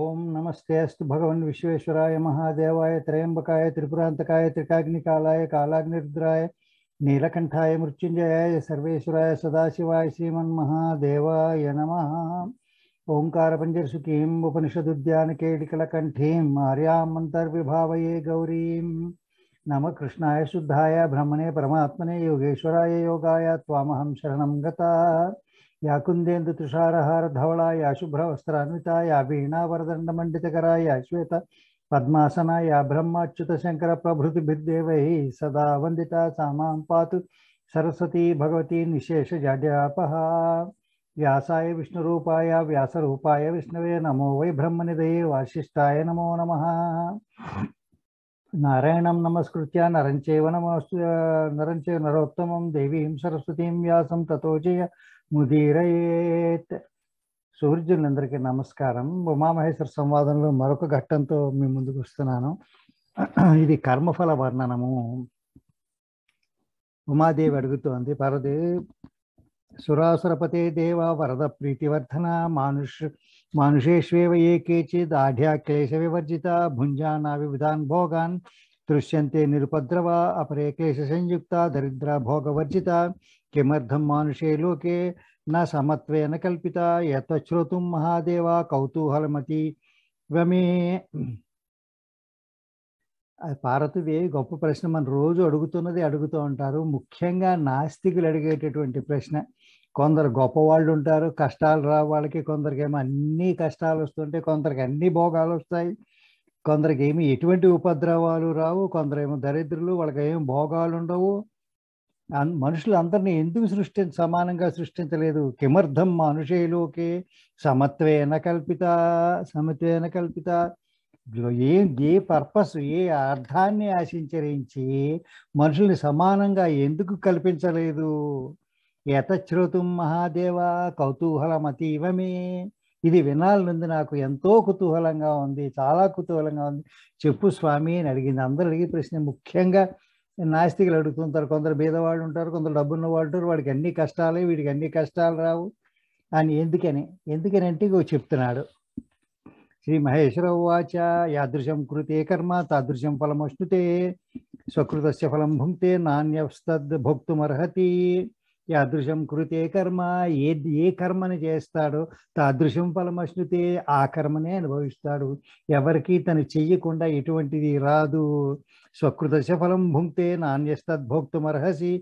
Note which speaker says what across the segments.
Speaker 1: ओम नमस्ते अस्त भगवन विश्वेश्वराय महादेवाय त्रयंबकाय त्रिपुरांतकाय त्रिकाग्निकालाय कालाग्निरुद्राय नीलकंठाय मृत्युंजयाय सर्वेश्वराय सदाशिवाय श्रीमन्महादेवाय नमः ओंकार पंजरसुखी उपनिषदुद्यान आर्यां मन्तर्विभावये गौरी नम कृष्णाय शुद्धाय ब्रह्मणे परमात्मने योगेश्वराय योगाय त्वामहं शरणं गता या तुषारहार धवला या शुभ्रवस्त्रान्विता या वीणावरदण्डमण्डितकरा या श्वेत पद्मासना या ब्रह्माच्युतशङ्करप्रभृतिभिर्देवैः सदा वंदिता सामां पातु सरस्वती भगवती जाड्यापहा व्यासाय व्यास रूपाय विष्णवे नमो वै ब्रह्म ब्रह्मनिधये वाशिष्ठाय नमो नमः नारायण नमस्कृत्य नरञ्चैव नमस् नरञ्चैव नरोत्तमं देवीं सरस्वतीं व्यासं ततो जय ముదీరయేత్ సూర్యులందరికీ నమస్కారం ఉమామహేశ్వర సంవాదంలో మరొక ఘట్టంతో మీ ముందుకు వస్తున్నాను ఇది కర్మఫల వర్ణనము ఉమాదేవి అడుగుతోంది పరదే సురాసురపతే దేవ వరద ప్రీతివర్ధన మానుష్ మానుషేష్వేవ ఏ కేచిద్ ఆఢ్యా క్లేశ వివర్జిత భుంజానా వివిధాన్ భోగాన్ దృశ్యంతే నిరుపద్రవ అపరే క్లేశ సంయుక్త దరిద్ర భోగవర్జిత కిమర్థం మానుషే లోకే నా సమత్వేన కల్పిత యతశ్రోతుం మహాదేవ కౌతూహలమతి అది పార్వతిది గొప్ప ప్రశ్న మన రోజు అడుగుతున్నది అడుగుతూ ఉంటారు ముఖ్యంగా నాస్తికులు అడిగేటటువంటి ప్రశ్న కొందరు గొప్పవాళ్ళు ఉంటారు కష్టాలు రా వాళ్ళకి కొందరికేమో అన్ని కష్టాలు వస్తుంటాయి కొందరికి అన్ని భోగాలు వస్తాయి కొందరికి ఏమి ఎటువంటి ఉపద్రవాలు రావు కొందరేమో దరిద్రులు వాళ్ళకి ఏమి భోగాలు ఉండవు మనుషులందరినీ ఎందుకు సృష్టి సమానంగా సృష్టించలేదు కిమర్థం మనుషేలోకే సమత్వేన కల్పిత సమత్వేన కల్పిత ఏ ఏ పర్పస్ ఏ అర్థాన్ని ఆశించరించి మనుషుల్ని సమానంగా ఎందుకు కల్పించలేదు యతశ్రోతుం మహాదేవ కౌతూహలం అతీవమే ఇది వినాలనుంది నాకు ఎంతో కుతూహలంగా ఉంది చాలా కుతూహలంగా ఉంది చెప్పు స్వామి అని అడిగింది అందరూ అడిగే ప్రశ్న ముఖ్యంగా నాస్తికలు అడుగుతుంటారు కొందరు బీదవాళ్ళు ఉంటారు కొందరు డబ్బున్న వాళ్ళు ఉంటారు వాడికి అన్ని కష్టాలే వీడికి అన్ని కష్టాలు రావు అని ఎందుకని ఎందుకని అంటే చెప్తున్నాడు శ్రీ మహేశ్వరవు వాచ యాదృశం కృతే కర్మ ఫలం వస్తుతే స్వకృతస్య ఫలం భుంక్తే నాణ్యస్తద్ భోక్తుమర్హతి యాదృశం కృతే కర్మ ఏ ఏ కర్మని చేస్తాడో తాదృశం ఫలమశ్నుతే ఆ కర్మనే అనుభవిస్తాడు ఎవరికి తను చెయ్యకుండా ఎటువంటిది రాదు స్వకృతశ ఫలం భుంక్తే నాణ్యస్తద్భోక్తమర్హసి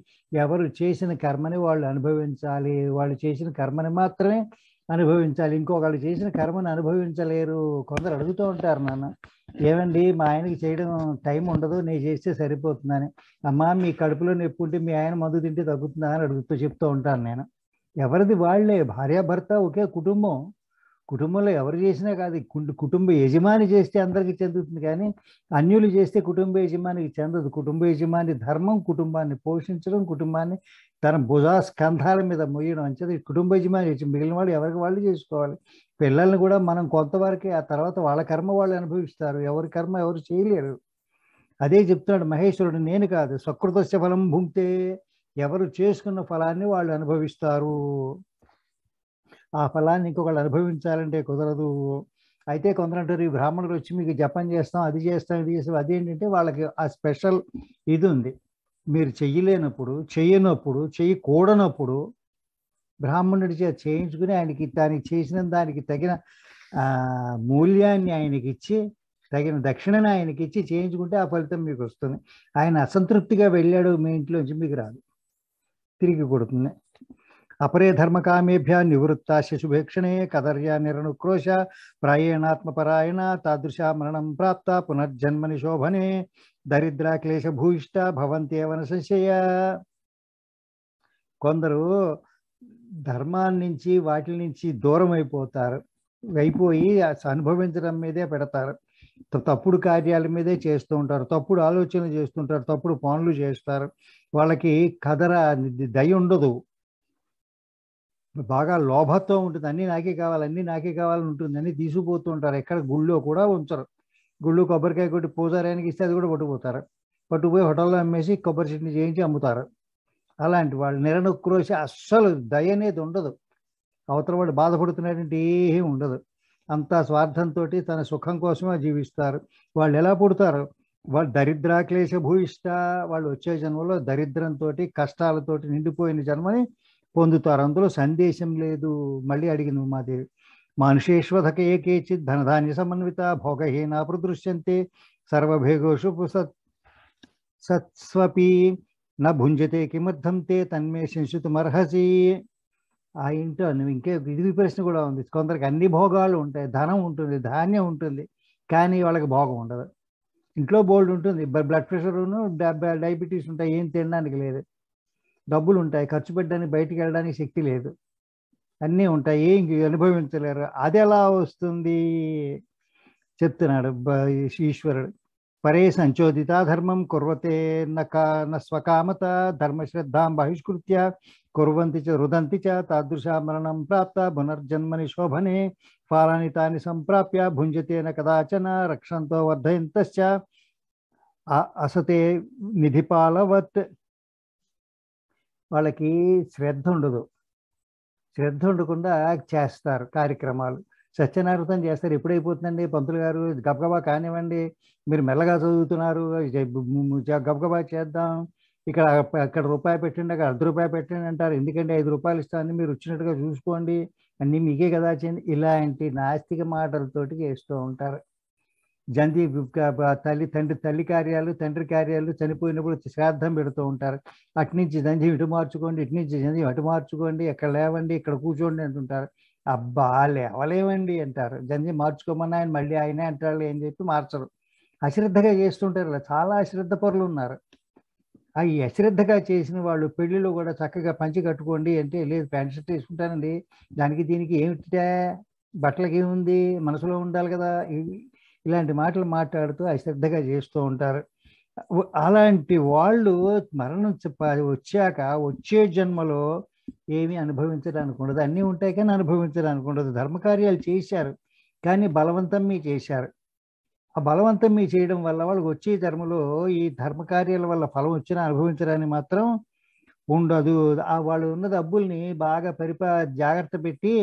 Speaker 1: ఎవరు చేసిన కర్మని వాళ్ళు అనుభవించాలి వాళ్ళు చేసిన కర్మని మాత్రమే అనుభవించాలి ఇంకొకళ్ళు చేసిన కర్మను అనుభవించలేరు కొందరు అడుగుతూ ఉంటారు నాన్న ఏమండి మా ఆయనకి చేయడం టైం ఉండదు నేను చేస్తే సరిపోతుందని అమ్మా మీ కడుపులో నొప్పి ఉంటే మీ ఆయన మందు తింటే తగ్గుతుందా అని అడుగుతూ చెప్తూ ఉంటాను నేను ఎవరిది వాళ్లే భార్యాభర్త ఒకే కుటుంబం కుటుంబంలో ఎవరు చేసినా కాదు కుటుంబ యజమాని చేస్తే అందరికీ చెందుతుంది కానీ అన్యులు చేస్తే కుటుంబ యజమానికి చెందదు కుటుంబ యజమాని ధర్మం కుటుంబాన్ని పోషించడం కుటుంబాన్ని తన భుజా స్కంధాల మీద మొయ్యడం అంచేది కుటుంబ యజమాని మిగిలిన వాళ్ళు ఎవరికి వాళ్ళు చేసుకోవాలి పిల్లల్ని కూడా మనం కొంతవరకు ఆ తర్వాత వాళ్ళ కర్మ వాళ్ళు అనుభవిస్తారు ఎవరి కర్మ ఎవరు చేయలేరు అదే చెప్తున్నాడు మహేశ్వరుడు నేను కాదు స్వకృతస్య ఫలం భుంక్తే ఎవరు చేసుకున్న ఫలాన్ని వాళ్ళు అనుభవిస్తారు ఆ ఫలాన్ని ఇంకొకళ్ళు అనుభవించాలంటే కుదరదు అయితే కొందరంటారు ఈ బ్రాహ్మణులు వచ్చి మీకు జపం చేస్తాం అది చేస్తాం ఇది చేస్తాం అది ఏంటంటే వాళ్ళకి ఆ స్పెషల్ ఇది ఉంది మీరు చెయ్యలేనప్పుడు చేయనప్పుడు చెయ్యకూడనప్పుడు బ్రాహ్మణుడి చేత చేయించుకుని ఆయనకి దానికి చేసిన దానికి తగిన మూల్యాన్ని ఆయనకి ఇచ్చి తగిన దక్షిణను ఆయనకి ఇచ్చి చేయించుకుంటే ఆ ఫలితం మీకు వస్తుంది ఆయన అసంతృప్తిగా వెళ్ళాడు మీ ఇంట్లోంచి మీకు రాదు తిరిగి కొడుతుంది అపరే ధర్మకామేభ్య నివృత్త శిశుభేక్షణే కదర్య నిరనుక్రోశ ప్రాయేణాత్మపరాయణ తాదృశ మరణం ప్రాప్త పునర్జన్మని శోభనే దరిద్ర క్లేశభూయిష్ట భవంతేవన సంశయ కొందరు ధర్మాన్ని నుంచి వాటి నుంచి దూరం అయిపోతారు అయిపోయి అనుభవించడం మీదే పెడతారు తప్పుడు కార్యాల మీదే చేస్తూ ఉంటారు తప్పుడు ఆలోచనలు చేస్తుంటారు తప్పుడు పనులు చేస్తారు వాళ్ళకి కదర దయ ఉండదు బాగా లోభత్వం ఉంటుంది అన్నీ నాకే కావాలి అన్నీ నాకే కావాలని ఉంటుంది అన్నీ తీసుకుపోతూ ఉంటారు ఎక్కడ గుళ్ళో కూడా ఉంచరు గుళ్ళు కొబ్బరికాయ కొట్టి పూజారానికి ఇస్తే అది కూడా పట్టుకుపోతారు పట్టుకుపోయి హోటల్లో అమ్మేసి కొబ్బరి చెట్టుని చేయించి అమ్ముతారు అలాంటి వాళ్ళు నిరనుక్రోసి అస్సలు దయ అనేది ఉండదు అవతల వాళ్ళు బాధపడుతున్నటువంటి ఏమీ ఉండదు అంతా స్వార్థంతో తన సుఖం కోసమే జీవిస్తారు వాళ్ళు ఎలా పుడతారు వాళ్ళు దరిద్రాక్లేశ భూయిష్ట వాళ్ళు వచ్చే జన్మలో దరిద్రంతో కష్టాలతోటి నిండిపోయిన జన్మని పొందుతారు అందులో సందేశం లేదు మళ్ళీ అడిగిన ఉమాదేవి మనుషేష్వధకే కేచిత్ ధనధాన్య సమన్విత భోగహీన ప్రదృశ్యంతే సర్వభేగోషు సత్ సత్స్వపి నా భుంజతే కిమర్థం తే తన్మే అర్హసి ఆ ఇంట్లో నువ్వు ఇంకే ఇది ప్రశ్న కూడా ఉంది కొందరికి అన్ని భోగాలు ఉంటాయి ధనం ఉంటుంది ధాన్యం ఉంటుంది కానీ వాళ్ళకి భోగం ఉండదు ఇంట్లో బోల్డ్ ఉంటుంది బ్లడ్ ప్రెషర్ డయాబెటీస్ ఉంటాయి ఏం తినడానికి లేదు డబ్బులు ఉంటాయి ఖర్చు పెట్టడానికి బయటికి వెళ్ళడానికి శక్తి లేదు అన్నీ ఉంటాయి ఏం అనుభవించలేరు అది ఎలా వస్తుంది చెప్తున్నాడు ఈశ్వరుడు పరే సంచోదిత ధర్మం కుర్వతే న స్వకామత ధర్మశ్రద్ధాం బహిష్కృత్య కుర్వంతి చ రుదంతి చ తాదృశ మరణం ప్రాప్త పునర్జన్మని శోభనే ఫలాని తాని సంప్రాప్య భుంజతేన కదాచన రక్షంతో వర్ధయంతశ్చ అసతే నిధిపాలవత్ వాళ్ళకి శ్రద్ధ ఉండదు శ్రద్ధ ఉండకుండా చేస్తారు కార్యక్రమాలు సత్యనారాయణ చేస్తారు ఎప్పుడైపోతుందండి పంతులు గారు గబగబా కానివ్వండి మీరు మెల్లగా చదువుతున్నారు గబగబా చేద్దాం ఇక్కడ అక్కడ రూపాయి పెట్టండి అక్కడ అర్ధ రూపాయి పెట్టండి అంటారు ఎందుకంటే ఐదు రూపాయలు ఇస్తాను మీరు వచ్చినట్టుగా చూసుకోండి అన్నీ మీకే కదా చేయండి ఇలాంటి నాస్తిక మాటలతోటి చేస్తూ ఉంటారు జంది తల్లి తండ్రి తల్లి కార్యాలు తండ్రి కార్యాలు చనిపోయినప్పుడు శ్రాద్ధం పెడుతూ ఉంటారు అటు నుంచి జంది ఇటు మార్చుకోండి ఇటు నుంచి జంది అటు మార్చుకోండి ఇక్కడ లేవండి ఇక్కడ కూర్చోండి అంటుంటారు అబ్బా లేవలేవండి అంటారు జంది మార్చుకోమని ఆయన మళ్ళీ ఆయనే అంటారు అని చెప్పి మార్చరు అశ్రద్ధగా చేస్తుంటారు చాలా అశ్రద్ధ పరులు ఉన్నారు ఆ అశ్రద్ధగా చేసిన వాళ్ళు పెళ్లిలో కూడా చక్కగా పంచి కట్టుకోండి అంటే లేదు ప్యాంట్ షర్ట్ వేసుకుంటానండి దానికి దీనికి ఏమిటా బట్టలకి ఏముంది మనసులో ఉండాలి కదా ఇలాంటి మాటలు మాట్లాడుతూ అశ్రద్ధగా చేస్తూ ఉంటారు అలాంటి వాళ్ళు మరణం వచ్చాక వచ్చే జన్మలో ఏమీ అనుభవించడానికి ఉండదు అన్నీ ఉంటాయి కానీ అనుభవించడానికి ఉండదు ధర్మకార్యాలు చేశారు కానీ బలవంతం మీ చేశారు ఆ బలవంతం మీ చేయడం వల్ల వాళ్ళకి వచ్చే ధర్మలో ఈ ధర్మకార్యాల వల్ల ఫలం వచ్చినా అనుభవించడానికి మాత్రం ఉండదు ఆ వాళ్ళు ఉన్న డబ్బుల్ని బాగా పరిపా జాగ్రత్త పెట్టి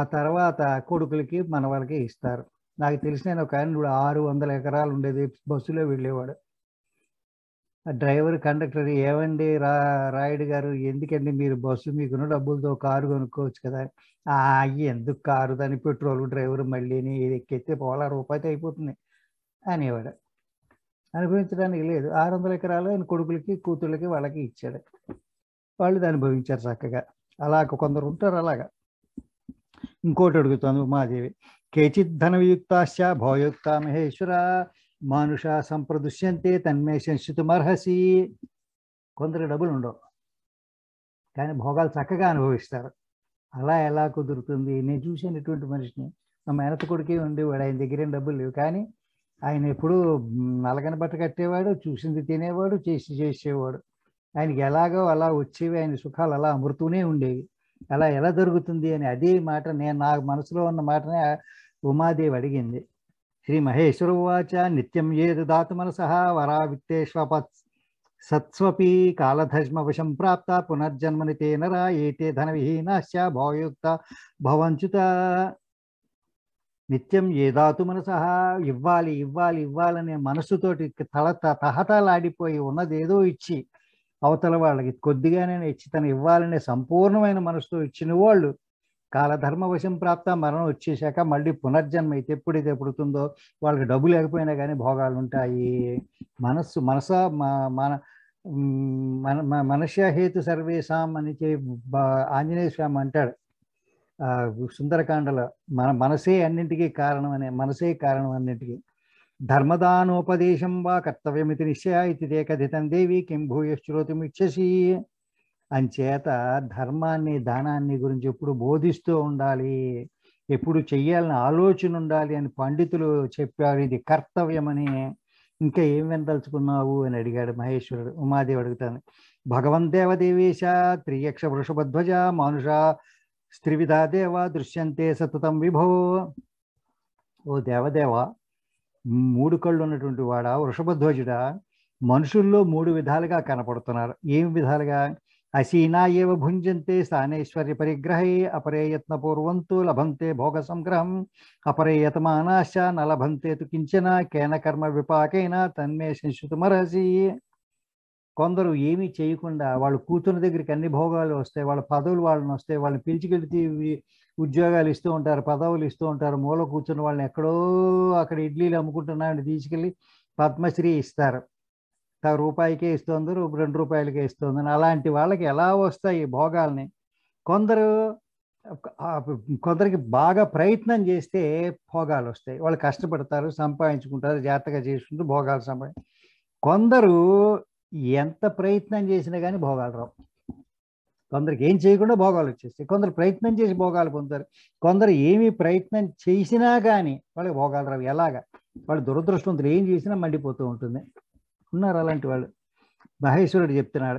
Speaker 1: ఆ తర్వాత కొడుకులకి మన వాళ్ళకి ఇస్తారు నాకు తెలిసిన ఒక ఆయన కూడా ఆరు వందల ఎకరాలు ఉండేది బస్సులో వెళ్ళేవాడు ఆ డ్రైవర్ కండక్టర్ ఏమండి రా రాయుడు గారు ఎందుకండి మీరు బస్సు మీకున్న డబ్బులతో కారు కొనుక్కోవచ్చు కదా ఎందుకు కారు దాని పెట్రోల్ డ్రైవర్ మళ్ళీ ఇది ఎక్కితే పోలా రూపాయి అయిపోతుంది అనేవాడు అనుభవించడానికి లేదు ఆరు వందల ఎకరాలు ఆయన కొడుకులకి కూతుళ్ళకి వాళ్ళకి ఇచ్చాడు వాళ్ళు అనుభవించారు చక్కగా అలా కొందరు ఉంటారు అలాగా ఇంకోటి అడుగుతాను మాదేవి కేచిద్ధనవియుక్తాశ్చ భోయుక్త మహేశ్వర మానుష సంప్రదుష్యంతే తన్మే శంసితుమర్హసి కొందరు డబ్బులు ఉండవు కానీ భోగాలు చక్కగా అనుభవిస్తారు అలా ఎలా కుదురుతుంది నేను చూసినటువంటి మనిషిని మా మేనత కొడుకే ఉండేవాడు ఆయన దగ్గరేం డబ్బులు లేవు కానీ ఆయన ఎప్పుడూ నలగని బట్ట కట్టేవాడు చూసింది తినేవాడు చేసి చేసేవాడు ఆయనకి ఎలాగో అలా వచ్చేవి ఆయన సుఖాలు అలా అమృతూనే ఉండేవి అలా ఎలా జరుగుతుంది అని అదే మాట నేను నా మనసులో ఉన్న మాటనే ఉమాదేవి అడిగింది శ్రీ మహేశ్వరువాచ నిత్యం ఏదు సహా వరా విత్తేష్వపత్ సత్స్వపి కాలధర్మవశం ప్రాప్త పునర్జన్మని తే నరా ఏతే ధనవిహీనాశ్చ భావయుక్త భవంచుత నిత్యం ఏదాతు సహా ఇవ్వాలి ఇవ్వాలి ఇవ్వాలనే మనసుతోటి తల తహతలాడిపోయి ఉన్నదేదో ఇచ్చి అవతల వాళ్ళకి కొద్దిగానే ఇచ్చి తను ఇవ్వాలనే సంపూర్ణమైన మనసుతో ఇచ్చిన వాళ్ళు కాలధర్మవశం ప్రాప్త మరణం వచ్చేసాక మళ్ళీ పునర్జన్మ అయితే ఎప్పుడైతే ఎప్పుడుతుందో వాళ్ళకి డబ్బు లేకపోయినా కానీ భోగాలు ఉంటాయి మనస్సు మనస మన మన మనస్యాహేతు సర్వేశాం అని చే ఆంజనేయ స్వామి అంటాడు సుందరకాండలో మన మనసే అన్నింటికీ కారణం అనే మనసే కారణం అన్నింటికీ ధర్మదానోపదేశం వా కర్తవ్యమితి నిశ్చయ ఇది కథితం దేవి కిం భూయశ్రోతిమిచ్చసి చేత ధర్మాన్ని దానాన్ని గురించి ఎప్పుడు బోధిస్తూ ఉండాలి ఎప్పుడు చెయ్యాలని ఆలోచన ఉండాలి అని పండితులు చెప్పారు ఇది కర్తవ్యమని ఇంకా ఏం వినదలుచుకున్నావు అని అడిగాడు మహేశ్వరుడు ఉమాదేవి అడుగుతాను భగవందేవదేవేశ త్రియక్ష వృషభధ్వజ మానుష స్త్రివిధా దేవ దృశ్యంతే సతతం విభో ఓ దేవదేవ మూడు కళ్ళు ఉన్నటువంటి వాడా వృషభధ్వజుడా మనుషుల్లో మూడు విధాలుగా కనపడుతున్నారు ఏం విధాలుగా అసీనా ఏవ భుంజంతే స్థానేశ్వర్య పరిగ్రహే అపరేయత్నపూర్వం తు లభంతే భోగ సంగ్రహం అపరేయతమానాశ నలభంతే తు కించిన కేన కర్మ విపాకైన తన్మే సంశుతుమరసి కొందరు ఏమీ చేయకుండా వాళ్ళు కూతురు దగ్గరికి అన్ని భోగాలు వస్తాయి వాళ్ళ పదవులు వాళ్ళని వస్తాయి వాళ్ళని పిలిచికెళ్తి ఉద్యోగాలు ఇస్తూ ఉంటారు పదవులు ఇస్తూ ఉంటారు మూల కూర్చున్న వాళ్ళని ఎక్కడో అక్కడ ఇడ్లీలు అమ్ముకుంటున్నాయని తీసుకెళ్ళి పద్మశ్రీ ఇస్తారు రూపాయికే ఇస్తుంది రెండు రూపాయలకే ఇస్తుంది అలాంటి వాళ్ళకి ఎలా వస్తాయి భోగాల్ని కొందరు కొందరికి బాగా ప్రయత్నం చేస్తే భోగాలు వస్తాయి వాళ్ళు కష్టపడతారు సంపాదించుకుంటారు జాగ్రత్తగా చేసుకుంటూ భోగాలు సంపాది కొందరు ఎంత ప్రయత్నం చేసినా కానీ భోగాలు రావు కొందరికి ఏం చేయకుండా భోగాలు వచ్చేస్తాయి కొందరు ప్రయత్నం చేసి భోగాలు పొందుతారు కొందరు ఏమి ప్రయత్నం చేసినా కానీ వాళ్ళకి భోగాలు రావు ఎలాగా వాళ్ళు దురదృష్టవంతులు ఏం చేసినా మండిపోతూ ఉంటుంది अलांट महेश्वर चुप्तना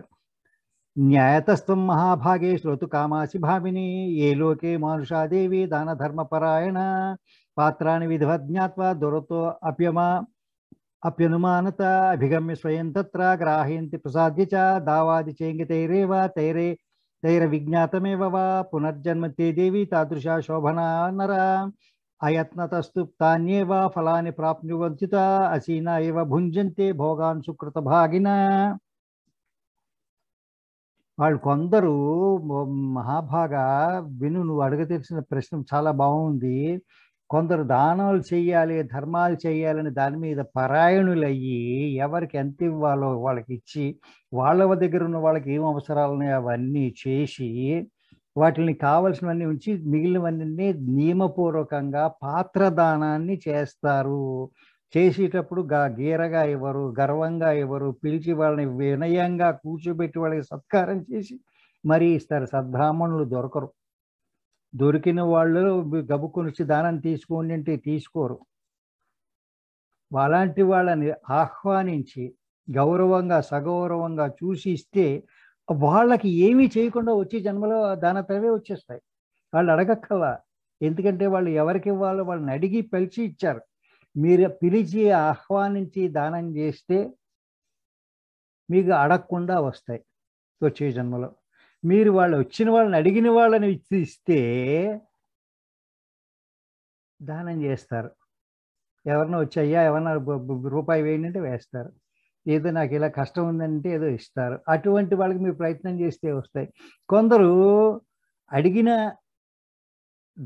Speaker 1: न्यायतस्व महाभागे श्रोतु कामासी भाविनी ये लोके मनुषा मनुषादेवी दान धर्म पारायण पात्र विधवा ज्ञावा तो अप्यमा अप्यनुमानत अभिगम्य स्वयं त्र ग्राहयती प्रसाद दावादी चेंगितरव तैरे तैर विज्ञातमेव पुनर्जन्म ते देवी तादृशा शोभना नरा అయత్నతస్తుప్తాన్యేవ ఫలాన్ని ప్రాప్నువంచిత అసీనా ఇవ భుంజంతే భోగాన్ సుకృత భాగిన వాళ్ళు కొందరు మహాభాగ విను నువ్వు తెలిసిన ప్రశ్న చాలా బాగుంది కొందరు దానాలు చేయాలి ధర్మాలు చేయాలని దాని మీద పరాయణులు అయ్యి ఎవరికి ఎంత ఇవ్వాలో వాళ్ళకి ఇచ్చి వాళ్ళ దగ్గర ఉన్న వాళ్ళకి ఏం అవసరాలని అవన్నీ చేసి వాటిని కావలసినవన్నీ ఉంచి మిగిలినవన్నీ నియమపూర్వకంగా పాత్రదానాన్ని చేస్తారు చేసేటప్పుడు గా గీరగా ఇవ్వరు గర్వంగా ఇవ్వరు పిలిచి వాళ్ళని వినయంగా కూర్చోబెట్టి వాళ్ళకి సత్కారం చేసి మరీ ఇస్తారు సద్బ్రాహ్మణులు దొరకరు దొరికిన వాళ్ళు గబుక్కుని వచ్చి దానం తీసుకోండి అంటే తీసుకోరు అలాంటి వాళ్ళని ఆహ్వానించి గౌరవంగా సగౌరవంగా చూసి ఇస్తే వాళ్ళకి ఏమీ చేయకుండా వచ్చే జన్మలో దానతవే వచ్చేస్తాయి వాళ్ళు అడగక్కల ఎందుకంటే వాళ్ళు ఎవరికి ఇవ్వాలో వాళ్ళని అడిగి పిలిచి ఇచ్చారు మీరు పిలిచి ఆహ్వానించి దానం చేస్తే మీకు అడగకుండా వస్తాయి వచ్చే జన్మలో మీరు వాళ్ళు వచ్చిన వాళ్ళని అడిగిన వాళ్ళని ఇస్తే దానం చేస్తారు ఎవరన్నా వచ్చి అయ్యా ఎవరన్నా రూపాయి వేయండి అంటే వేస్తారు ఏదో నాకు ఇలా కష్టం ఉందంటే ఏదో ఇస్తారు అటువంటి వాళ్ళకి మీరు ప్రయత్నం చేస్తే వస్తాయి కొందరు అడిగిన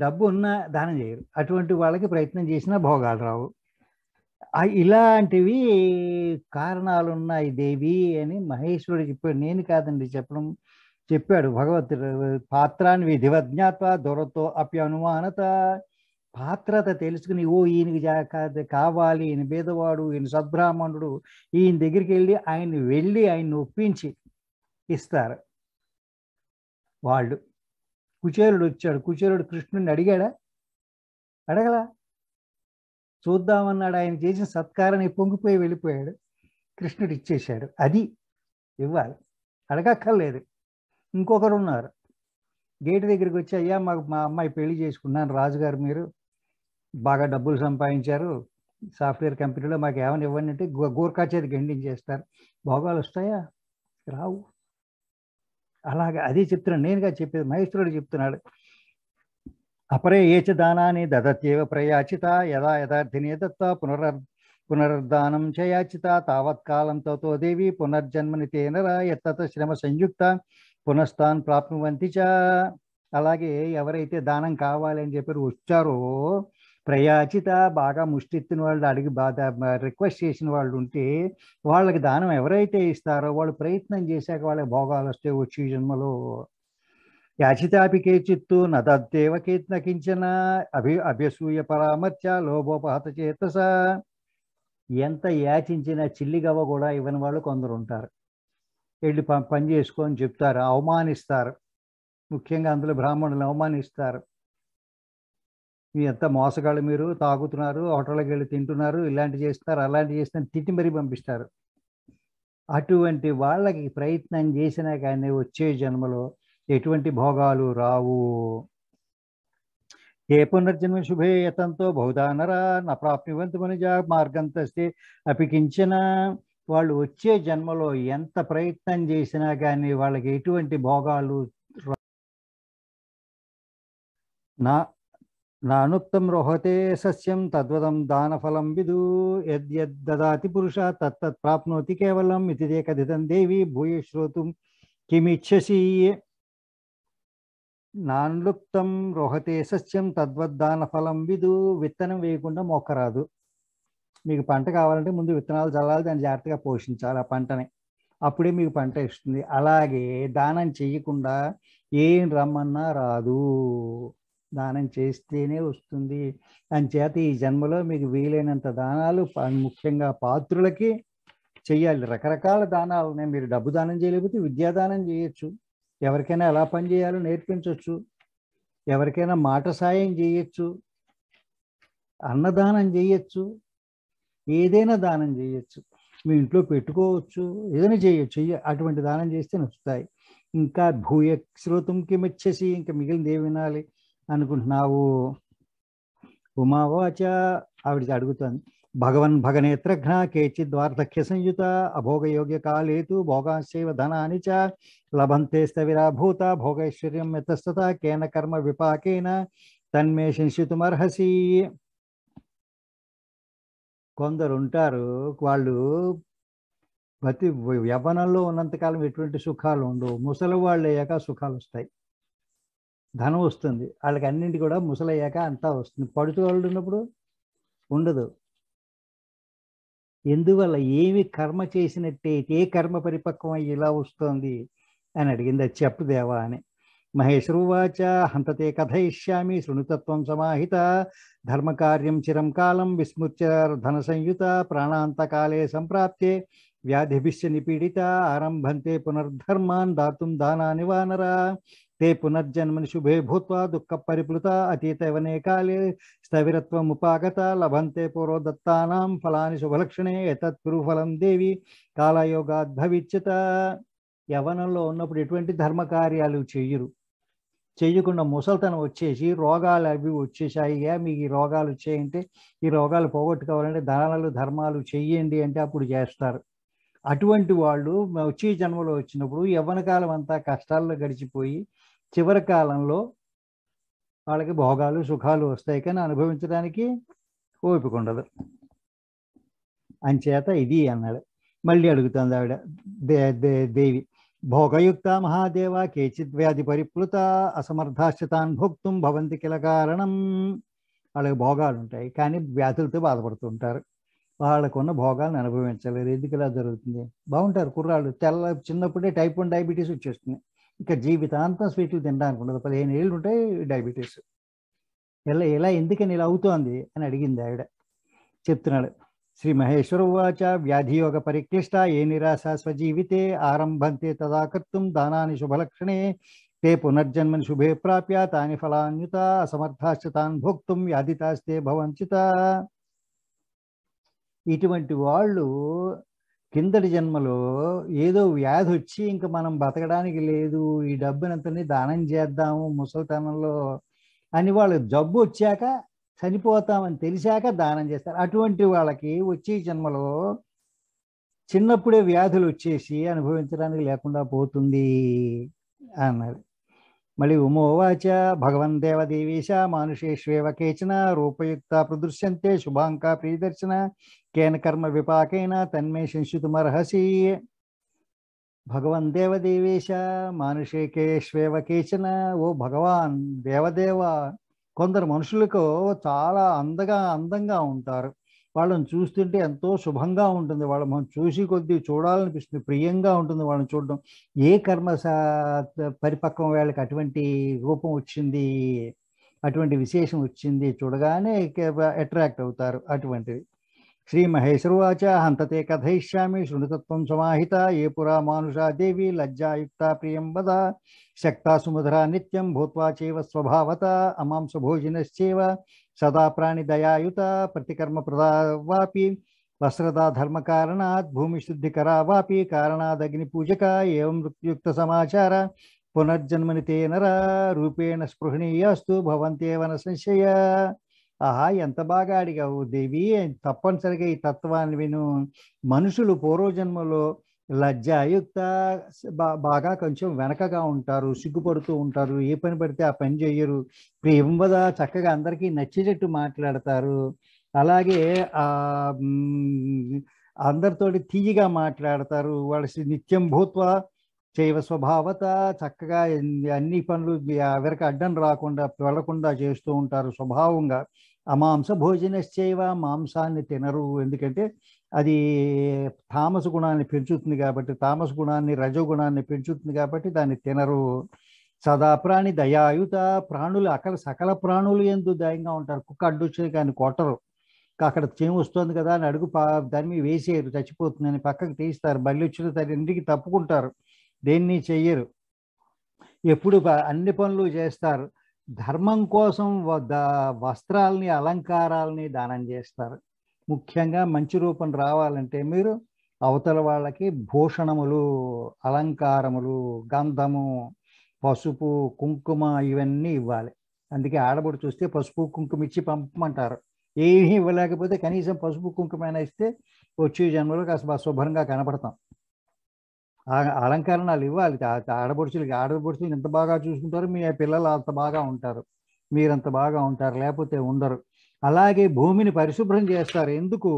Speaker 1: డబ్బు ఉన్నా దానం చేయరు అటువంటి వాళ్ళకి ప్రయత్నం చేసినా భోగాలు రావు ఇలాంటివి కారణాలు ఉన్నాయి దేవి అని మహేశ్వరుడు చెప్పాడు నేను కాదండి చెప్పడం చెప్పాడు భగవత్ పాత్రాన్ని విధివజ్ఞాత దొరతో అప్యనుమానత పాత్రత తెలుసుకుని ఓ ఈయనకి కావాలి ఈయన బీదవాడు ఈయన సద్బ్రాహ్మణుడు ఈయన దగ్గరికి వెళ్ళి ఆయన్ని వెళ్ళి ఆయన్ని ఒప్పించి ఇస్తారు వాళ్ళు కుచేరుడు వచ్చాడు కుచేరుడు కృష్ణుని అడిగాడా అడగలా చూద్దామన్నాడు ఆయన చేసిన సత్కారాన్ని పొంగిపోయి వెళ్ళిపోయాడు కృష్ణుడు ఇచ్చేశాడు అది ఇవ్వాలి అడగక్కర్లేదు ఇంకొకరు ఉన్నారు గేటు దగ్గరికి వచ్చి అయ్యా మాకు మా అమ్మాయి పెళ్లి చేసుకున్నాను రాజుగారు మీరు బాగా డబ్బులు సంపాదించారు సాఫ్ట్వేర్ కంపెనీలో మాకు ఏమైనా ఇవ్వండి అంటే గోర్ఖా చేతి గండించేస్తారు భోగాలు వస్తాయా రావు అలాగే అదే చిత్రం నేనుగా చెప్పేది మహేశ్వరుడు చెప్తున్నాడు అపరే ఏచ దానాన్ని దదత్యేవ ప్రయాచిత యదా యథార్థినే దత్త పునర పునరుద్ధానం చయాచిత తావత్కాలం తో దేవి పునర్జన్మని తేనర ఎత్త శ్రమ సంయుక్త పునఃస్థాన్ ప్రాప్నువంతి చ అలాగే ఎవరైతే దానం కావాలని చెప్పారు వచ్చారో ప్రయాచిత బాగా ముష్టిత్తిన వాళ్ళు అడిగి బాధ రిక్వెస్ట్ చేసిన వాళ్ళు ఉంటే వాళ్ళకి దానం ఎవరైతే ఇస్తారో వాళ్ళు ప్రయత్నం చేశాక వాళ్ళకి భోగాలు వస్తే వచ్చే జన్మలో యాచితాపికే చిత్తు నతద్దేవ కించన అభి అభ్యసూయ పరామర్చ లోభోపహత చేతస ఎంత యాచించినా చిల్లిగవ కూడా ఇవ్వని వాళ్ళు కొందరు ఉంటారు వెళ్ళి పని చేసుకొని చెప్తారు అవమానిస్తారు ముఖ్యంగా అందులో బ్రాహ్మణులను అవమానిస్తారు ఎంత మోసగాళ్ళు మీరు తాగుతున్నారు హోటల్కి వెళ్ళి తింటున్నారు ఇలాంటి చేస్తున్నారు అలాంటి చేస్తున్నారు తిట్టి మరీ పంపిస్తారు అటువంటి వాళ్ళకి ప్రయత్నం చేసినా కానీ వచ్చే జన్మలో ఎటువంటి భోగాలు రావు ఏ పునర్జన్మ శుభే యతంతో బహుదానరా నా ప్రాప్నివంతు మార్గం మార్గంతస్తే అపికించిన వాళ్ళు వచ్చే జన్మలో ఎంత ప్రయత్నం చేసినా కానీ వాళ్ళకి ఎటువంటి భోగాలు నా నానుక్తం రోహతే సస్యం తద్వదం దానఫలం విదు యద్యద్దదాతి పురుష తత్తత్ ప్రాప్నోతి కేవలం ఇతిదే కథితం దేవి భూయ శ్రోతుం కిమిచ్చసి నాన్లుప్తం రోహతే సస్యం తద్వద్దానఫలం విదు విత్తనం వేయకుండా మొక్కరాదు మీకు పంట కావాలంటే ముందు విత్తనాలు చల్లాలి దాన్ని జాగ్రత్తగా పోషించాలి ఆ పంటని అప్పుడే మీకు పంట ఇస్తుంది అలాగే దానం చేయకుండా ఏం రమ్మన్నా రాదు దానం చేస్తేనే వస్తుంది చేత ఈ జన్మలో మీకు వీలైనంత దానాలు ముఖ్యంగా పాత్రులకి చెయ్యాలి రకరకాల దానాలని మీరు డబ్బు దానం చేయలేకపోతే విద్యాదానం చేయొచ్చు ఎవరికైనా ఎలా పనిచేయాలో నేర్పించవచ్చు ఎవరికైనా మాట సాయం చేయొచ్చు అన్నదానం చేయొచ్చు ఏదైనా దానం చేయొచ్చు మీ ఇంట్లో పెట్టుకోవచ్చు ఏదైనా చేయొచ్చు అటువంటి దానం చేస్తే నచ్చుతాయి ఇంకా భూయ శ్రోతం మెచ్చేసి ఇంకా మిగిలింది ఏమి వినాలి అనుకుంటున్నావు ఉమావాచ ఆవిడికి అడుగుతుంది భగవన్ భగనేత్రఘ్న కేచిద్ వార్ధక్య సంయుత అభోగయోగ్య కాలేతు భోగాశైవ ధనాని చ లభంతే స్థవిరాభూత భోగైశ్వర్యం మితస్తత కేన కర్మ విపాకేన తన్మే శంషితుమర్హసి కొందరు ఉంటారు వాళ్ళు ప్రతి యవ్వనంలో ఉన్నంతకాలం ఎటువంటి సుఖాలు ఉండవు ముసలి వాళ్ళు అయ్యాక సుఖాలు వస్తాయి ధనం వస్తుంది వాళ్ళకి అన్నింటి కూడా ముసలయ్యాక అంతా వస్తుంది పడుతూ వాళ్ళు ఉన్నప్పుడు ఉండదు ఎందువల్ల ఏమి కర్మ చేసినట్టే ఏ కర్మ పరిపక్వం ఇలా వస్తోంది అని అడిగింది అది చెప్పు దేవా అని మహేశ్వరువాచ హంతతే కథయిష్యామి శృణుతత్వం సమాహిత ధర్మకార్యం చిరం కాలం విస్మృత్య ధన సంయుత ప్రాణాంతకాలే సంప్రాప్తే వ్యాధిభిశ్చ నిపీడిత ఆరంభంతే పునర్ధర్మాన్ దాతుం దానాని వానరా తే పునర్జన్మని శుభే భూత్వా దుఃఖ పరిప్లుత అతీతవనే కాలే స్థవిరత్వముపాగత లభంతే పూర్వదత్తానాం ఫలాని శుభలక్షణే ఎతత్కురు ఫలం దేవి భవిచ్యత యవనంలో ఉన్నప్పుడు ఎటువంటి ధర్మకార్యాలు చెయ్యరు చేయకుండా ముసలితనం వచ్చేసి రోగాలు అవి వచ్చేసాయిగా మీకు ఈ రోగాలు వచ్చాయంటే ఈ రోగాలు పోగొట్టుకోవాలంటే దానాలు ధర్మాలు చెయ్యండి అంటే అప్పుడు చేస్తారు అటువంటి వాళ్ళు వచ్చే జన్మలో వచ్చినప్పుడు యవ్వనకాలం అంతా కష్టాల్లో గడిచిపోయి చివరి కాలంలో వాళ్ళకి భోగాలు సుఖాలు వస్తాయి కానీ అనుభవించడానికి ఓపిక ఉండదు అంచేత ఇది అన్నాడు మళ్ళీ అడుగుతుంది ఆవిడ దేవి భోగయుక్త మహాదేవ కేచిత్ వ్యాధి పరిప్లుత అసమర్థాశ్చితాన్ భోక్తం భవంతి కిల కారణం వాళ్ళకి భోగాలు ఉంటాయి కానీ వ్యాధులతో బాధపడుతుంటారు వాళ్ళకున్న భోగాలను అనుభవించలేరు ఎందుకు ఇలా జరుగుతుంది బాగుంటారు కుర్రాళ్ళు తెల్ల చిన్నప్పుడే టైప్ వన్ డయాబెటీస్ వచ్చేస్తుంది ఇక జీవితాంతం స్వీట్లు తినడానికి ఉండదు పదిహేను ఏళ్ళు ఉంటాయి డయాబెటీస్ ఎలా ఎలా ఎందుకని ఇలా అవుతోంది అని అడిగింది ఆవిడ చెప్తున్నాడు శ్రీ మహేశ్వర ఉవాచ వ్యాధియోగ పరిక్లిష్ట ఏ నిరాశ స్వజీవితే ఆరంభంతే తదా కర్తుం దానాన్ని శుభలక్షణే తే పునర్జన్మని శుభే ప్రాప్య తాని ఫలాన్యుత అసమర్థాశ్చ తాన్ భోక్తుం వ్యాధితాస్తే భవంచిత ఇటువంటి వాళ్ళు కిందటి జన్మలో ఏదో వ్యాధి వచ్చి ఇంకా మనం బతకడానికి లేదు ఈ అంతని దానం చేద్దాము ముసలితనంలో అని వాళ్ళు జబ్బు వచ్చాక చనిపోతామని తెలిసాక దానం చేస్తారు అటువంటి వాళ్ళకి వచ్చే జన్మలో చిన్నప్పుడే వ్యాధులు వచ్చేసి అనుభవించడానికి లేకుండా పోతుంది అన్నారు మళ్ళీ ఉమోవాచ భగవన్ దేవదేవేశ మానుషేష్వేవ కేచన రూపయుక్త ప్రదృశ్యంతే శుభాంక ప్రియదర్శన కేన కర్మ విపాకైన తన్మే శంసితుమర్హసి భగవన్ దేవదేవేశ మానుషేకేష్వేవ కేచన ఓ భగవాన్ దేవదేవ కొందరు మనుషులకు చాలా అందగా అందంగా ఉంటారు వాళ్ళని చూస్తుంటే ఎంతో శుభంగా ఉంటుంది వాళ్ళు మనం చూసి కొద్దీ చూడాలనిపిస్తుంది ప్రియంగా ఉంటుంది వాళ్ళని చూడడం ఏ కర్మ పరిపక్వం వాళ్ళకి అటువంటి రూపం వచ్చింది అటువంటి విశేషం వచ్చింది చూడగానే అట్రాక్ట్ అవుతారు అటువంటివి श्री श्रीमहेशरुवाच हंत कथयिष्यामि शृणुतत्त्वं सहिता ये पुरा मनुषा देवी लज्जायुक्ता प्रिय वद शक्ता सुमधुरा नित्यं भूत्वा चैव स्वभावता अमांसभोजिनश्चैव सदा प्राणिदयायुता प्रतिकर्म प्रदा वस्त्रदा कारण भूमिशुद्धि वापि कारणादग्निपूजका एवं मृत्युक्तसमाचार पुनर्जन्मनि ते नरा स्पृहणीयास्तु भवन्त्येव न संशया ఆహా ఎంత బాగా అడిగావు దేవి తప్పనిసరిగా ఈ తత్వాన్ని విను మనుషులు పూర్వజన్మలో లజ్జాయుక్త బాగా కొంచెం వెనకగా ఉంటారు సిగ్గుపడుతూ ఉంటారు ఏ పని పడితే ఆ పని చేయరు ప్రేమద చక్కగా అందరికీ నచ్చేటట్టు మాట్లాడతారు అలాగే ఆ అందరితోటి తీయగా మాట్లాడతారు వాళ్ళ నిత్యం భూత్వ చైవ స్వభావత చక్కగా అన్ని పనులు ఎవరికి అడ్డం రాకుండా వెళ్ళకుండా చేస్తూ ఉంటారు స్వభావంగా అమాంస భోజనశ్చైవ మాంసాన్ని తినరు ఎందుకంటే అది తామస గుణాన్ని పెంచుతుంది కాబట్టి తామస గుణాన్ని రజగుణాన్ని పెంచుతుంది కాబట్టి దాన్ని తినరు సదా ప్రాణి దయాయుత ప్రాణులు అక్కడ సకల ప్రాణులు ఎందు దయంగా ఉంటారు కుక్క అడ్డొచ్చింది కానీ కొట్టరు అక్కడ చేయం వస్తుంది కదా అని అడుగు పా దాని మీద వేసేయరు చచ్చిపోతుందని పక్కకు తీస్తారు బల్లి వచ్చిన తన ఇంటికి తప్పుకుంటారు దేన్ని చెయ్యరు ఎప్పుడు అన్ని పనులు చేస్తారు ధర్మం కోసం వస్త్రాలని అలంకారాలని దానం చేస్తారు ముఖ్యంగా మంచి రూపం రావాలంటే మీరు అవతల వాళ్ళకి భూషణములు అలంకారములు గంధము పసుపు కుంకుమ ఇవన్నీ ఇవ్వాలి అందుకే ఆడబడి చూస్తే పసుపు కుంకుమ ఇచ్చి పంపమంటారు ఏమీ ఇవ్వలేకపోతే కనీసం పసుపు కుంకుమైనా ఇస్తే వచ్చే జన్మలో కాస్త శుభ్రంగా కనపడతాం అలంకరణలు ఇవ్వాలి ఆడపడుచులకి ఆడపడుచులు ఎంత బాగా చూసుకుంటారు మీ పిల్లలు అంత బాగా ఉంటారు మీరు అంత బాగా ఉంటారు లేకపోతే ఉండరు అలాగే భూమిని పరిశుభ్రం చేస్తారు ఎందుకు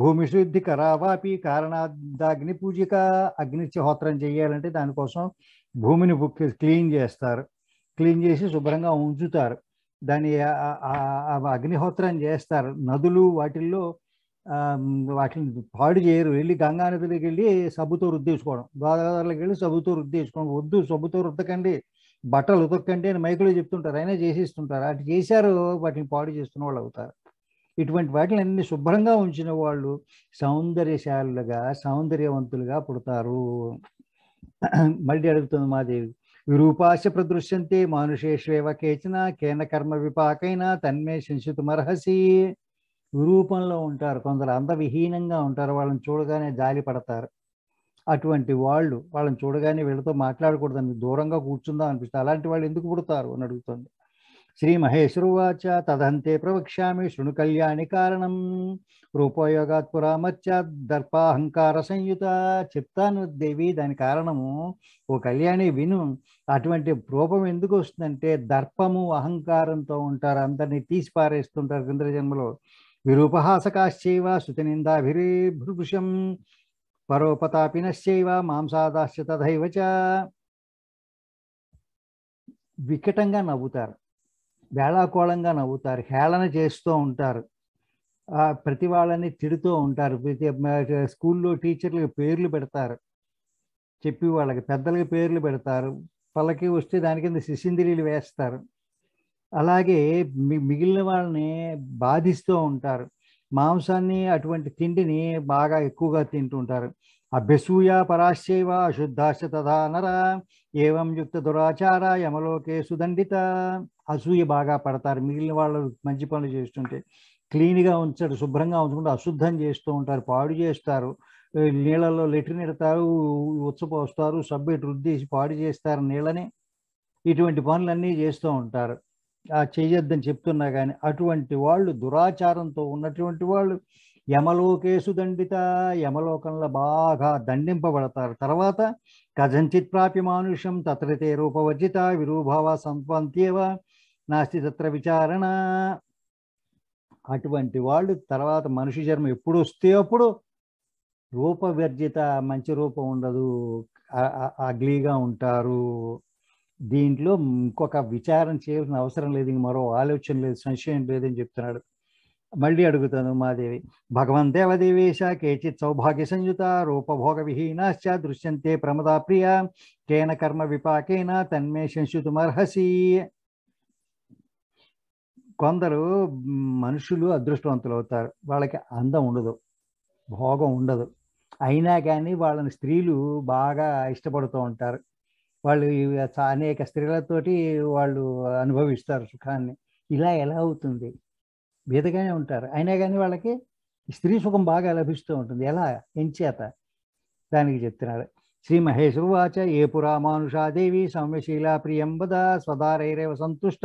Speaker 1: భూమి శుద్ధి కరావాపి కారణాగ్ని పూజిక అగ్నిహోత్రం చేయాలంటే దానికోసం భూమిని క్లీన్ చేస్తారు క్లీన్ చేసి శుభ్రంగా ఉంచుతారు దాని అగ్నిహోత్రం చేస్తారు నదులు వాటిల్లో వాటిని పాడు చేయరు వెళ్ళి గంగా నదిలోకి వెళ్ళి సబ్బుతో రుద్దేసుకోవడం గోదావరిలోకి వెళ్ళి సబ్బుతో రుద్దేసుకోవడం వద్దు సబ్బుతో రుద్దకండి బట్టలు ఉతకండి అని మైకులు చెప్తుంటారు అయినా చేసేస్తుంటారు అటు చేశారు వాటిని పాడు చేస్తున్న వాళ్ళు అవుతారు ఇటువంటి వాటిని అన్ని శుభ్రంగా ఉంచిన వాళ్ళు సౌందర్యశాలులుగా సౌందర్యవంతులుగా పుడతారు మళ్ళీ అడుగుతుంది మాదేవి విరూపాశ ప్రదృశ్యంతే మానుషేష్వేవ కేచన కేన కర్మ విపాకైన తన్మే శంసితుమర్హసి విరూపంలో ఉంటారు కొందరు అందవిహీనంగా ఉంటారు వాళ్ళని చూడగానే జాలి పడతారు అటువంటి వాళ్ళు వాళ్ళని చూడగానే వీళ్ళతో మాట్లాడకూడదని దూరంగా కూర్చుందా అనిపిస్తుంది అలాంటి వాళ్ళు ఎందుకు పుడతారు అని అడుగుతుంది శ్రీ మహేశ్వరువాచ తదంతే ప్రవక్ష్యామి శృణు కళ్యాణి కారణం రూపయోగాత్ పురామర్చ దర్పాహంకార సంయుత చెప్తాను దేవి దాని కారణము ఓ కళ్యాణి విను అటువంటి రూపం ఎందుకు వస్తుందంటే దర్పము అహంకారంతో ఉంటారు అందరినీ తీసి పారేస్తుంటారు ఇంద్రజన్మలో విరూపహాసకాశ్చైవ శృతినిందాభిరీభృభృశం పరోపతాపినశ్చైవ మాంసాదాశ్చ తథైవ వికటంగా నవ్వుతారు వేళాకోళంగా నవ్వుతారు హేళన చేస్తూ ఉంటారు ప్రతి వాళ్ళని తిడుతూ ఉంటారు ప్రతి స్కూల్లో టీచర్లకు పేర్లు పెడతారు చెప్పి వాళ్ళకి పెద్దలకి పేర్లు పెడతారు పళ్ళకి వస్తే దాని కింద శిశిందిరీలు వేస్తారు అలాగే మిగిలిన వాళ్ళని బాధిస్తూ ఉంటారు మాంసాన్ని అటువంటి తిండిని బాగా ఎక్కువగా తింటుంటారు అభ్యసూయ పరాశైవ అశుద్ధాశ తథా నర ఏవం యుక్త దురాచార యమలోకే సుదండిత అసూయ బాగా పడతారు మిగిలిన వాళ్ళు మంచి పనులు చేస్తుంటే క్లీన్గా ఉంచారు శుభ్రంగా ఉంచుకుంటూ అశుద్ధం చేస్తూ ఉంటారు పాడు చేస్తారు నీళ్ళల్లో లెటర్ నిడతారు ఉత్సపోస్తారు సబ్బెట్ రుద్దేసి పాడు చేస్తారు నీళ్ళని ఇటువంటి పనులన్నీ చేస్తూ ఉంటారు చేయొద్దని చెప్తున్నా కానీ అటువంటి వాళ్ళు దురాచారంతో ఉన్నటువంటి వాళ్ళు యమలోకేశు దండిత యమలోకంలో బాగా దండింపబడతారు తర్వాత కథంచిత్ ప్రాప్య మానుష్యం తత్రతే రూపవర్జిత విరూభావ సంపంత్యేవ నాస్తి తత్ర విచారణ అటువంటి వాళ్ళు తర్వాత మనిషి జన్మ ఎప్పుడు వస్తే అప్పుడు రూపవర్జిత మంచి రూపం ఉండదు అగ్లీగా ఉంటారు దీంట్లో ఇంకొక విచారం చేయాల్సిన అవసరం లేదు ఇంక మరో ఆలోచన లేదు సంశయం లేదని చెప్తున్నాడు మళ్ళీ అడుగుతాను మాదేవి భగవందేవదేవేశ కేచిత్ సౌభాగ్య సంయుత రూపభోగ విహీనాశ్చ దృశ్యంతే ప్రమదా ప్రియ కేన కర్మ విపాకేన తన్మే శంశుతుమర్హసి కొందరు మనుషులు అదృష్టవంతులు అవుతారు వాళ్ళకి అందం ఉండదు భోగం ఉండదు అయినా కానీ వాళ్ళని స్త్రీలు బాగా ఇష్టపడుతూ ఉంటారు వాళ్ళు అనేక స్త్రీలతోటి వాళ్ళు అనుభవిస్తారు సుఖాన్ని ఇలా ఎలా అవుతుంది బీదగానే ఉంటారు అయినా కానీ వాళ్ళకి స్త్రీ సుఖం బాగా లభిస్తూ ఉంటుంది ఎలా ఎంచేత దానికి చెప్తున్నారు శ్రీ వాచ ఏ మానుషాదేవి సౌమ్యశీల ప్రియంబద స్వదారైరేవ సంతుష్ట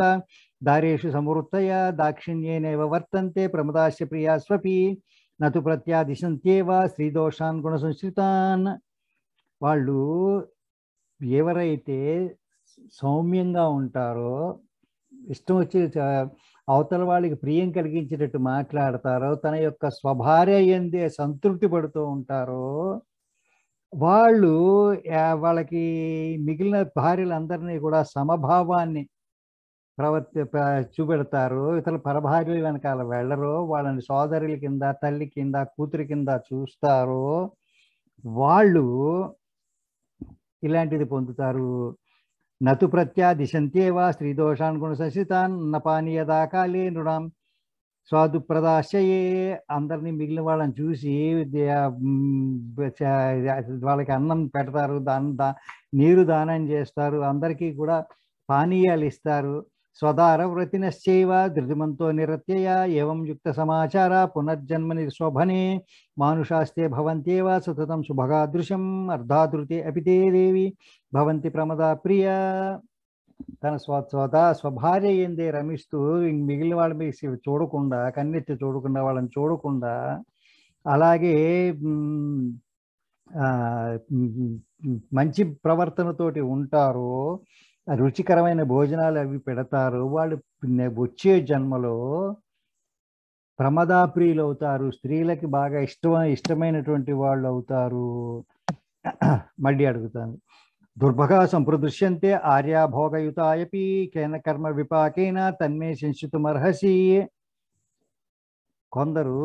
Speaker 1: దారేషు సమృత్తయ దాక్షిణ్యేనైవ వర్తంతే ప్రమదాస్య ప్రియా స్వపి నతు ప్రత్యాదిశంత్యేవ స్త్రీదోషాన్ గుణ సంశ్రితాన్ వాళ్ళు ఎవరైతే సౌమ్యంగా ఉంటారో ఇష్టం వచ్చి అవతల వాళ్ళకి ప్రియం కలిగించినట్టు మాట్లాడతారో తన యొక్క స్వభార్య ఎందే సంతృప్తి పడుతూ ఉంటారో వాళ్ళు వాళ్ళకి మిగిలిన భార్యలందరినీ కూడా సమభావాన్ని ప్రవర్తి చూపెడతారు ఇతర పరభార్యల వెనకాల వెళ్ళరు వాళ్ళని సోదరుల కింద తల్లి కింద కూతురి కింద చూస్తారు వాళ్ళు ఇలాంటిది పొందుతారు నతు ప్రత్యా దిశంత్యేవా స్త్రీదోషానుగుణ పానీయ నపానీయదా కాలే నృణాం ప్రదాశయే అందరినీ మిగిలిన వాళ్ళని చూసి వాళ్ళకి అన్నం పెడతారు దాన్ని దా నీరు దానం చేస్తారు అందరికీ కూడా పానీయాలు ఇస్తారు నశ్చైవ ధృతిమంతో నిరత్యయ ఏం యుక్త సమాచార పునర్జన్మని శోభనే మానుషాస్తే భవంత్యేవ సతతం శుభగా అర్ధాదృతి అర్ధాధృతి అపితే దేవి భవంతి ప్రమదా ప్రియ తన స్వ స్వదా స్వభార్య ఏందే రమిస్తూ మిగిలిన వాళ్ళ మీద చూడకుండా కన్నెత్తి చూడకుండా వాళ్ళని చూడకుండా అలాగే మంచి ప్రవర్తనతోటి ఉంటారు రుచికరమైన భోజనాలు అవి పెడతారు వాళ్ళు వచ్చే జన్మలో ప్రమదాప్రియులు అవుతారు స్త్రీలకి బాగా ఇష్టమైన ఇష్టమైనటువంటి వాళ్ళు అవుతారు మళ్ళీ అడుగుతాను దుర్భగా సంప్రదృశ్యంతే ఆర్యాభోగయుతాయపి కేన కర్మ విపాకైన తన్మే శంసితుమర్హసి కొందరు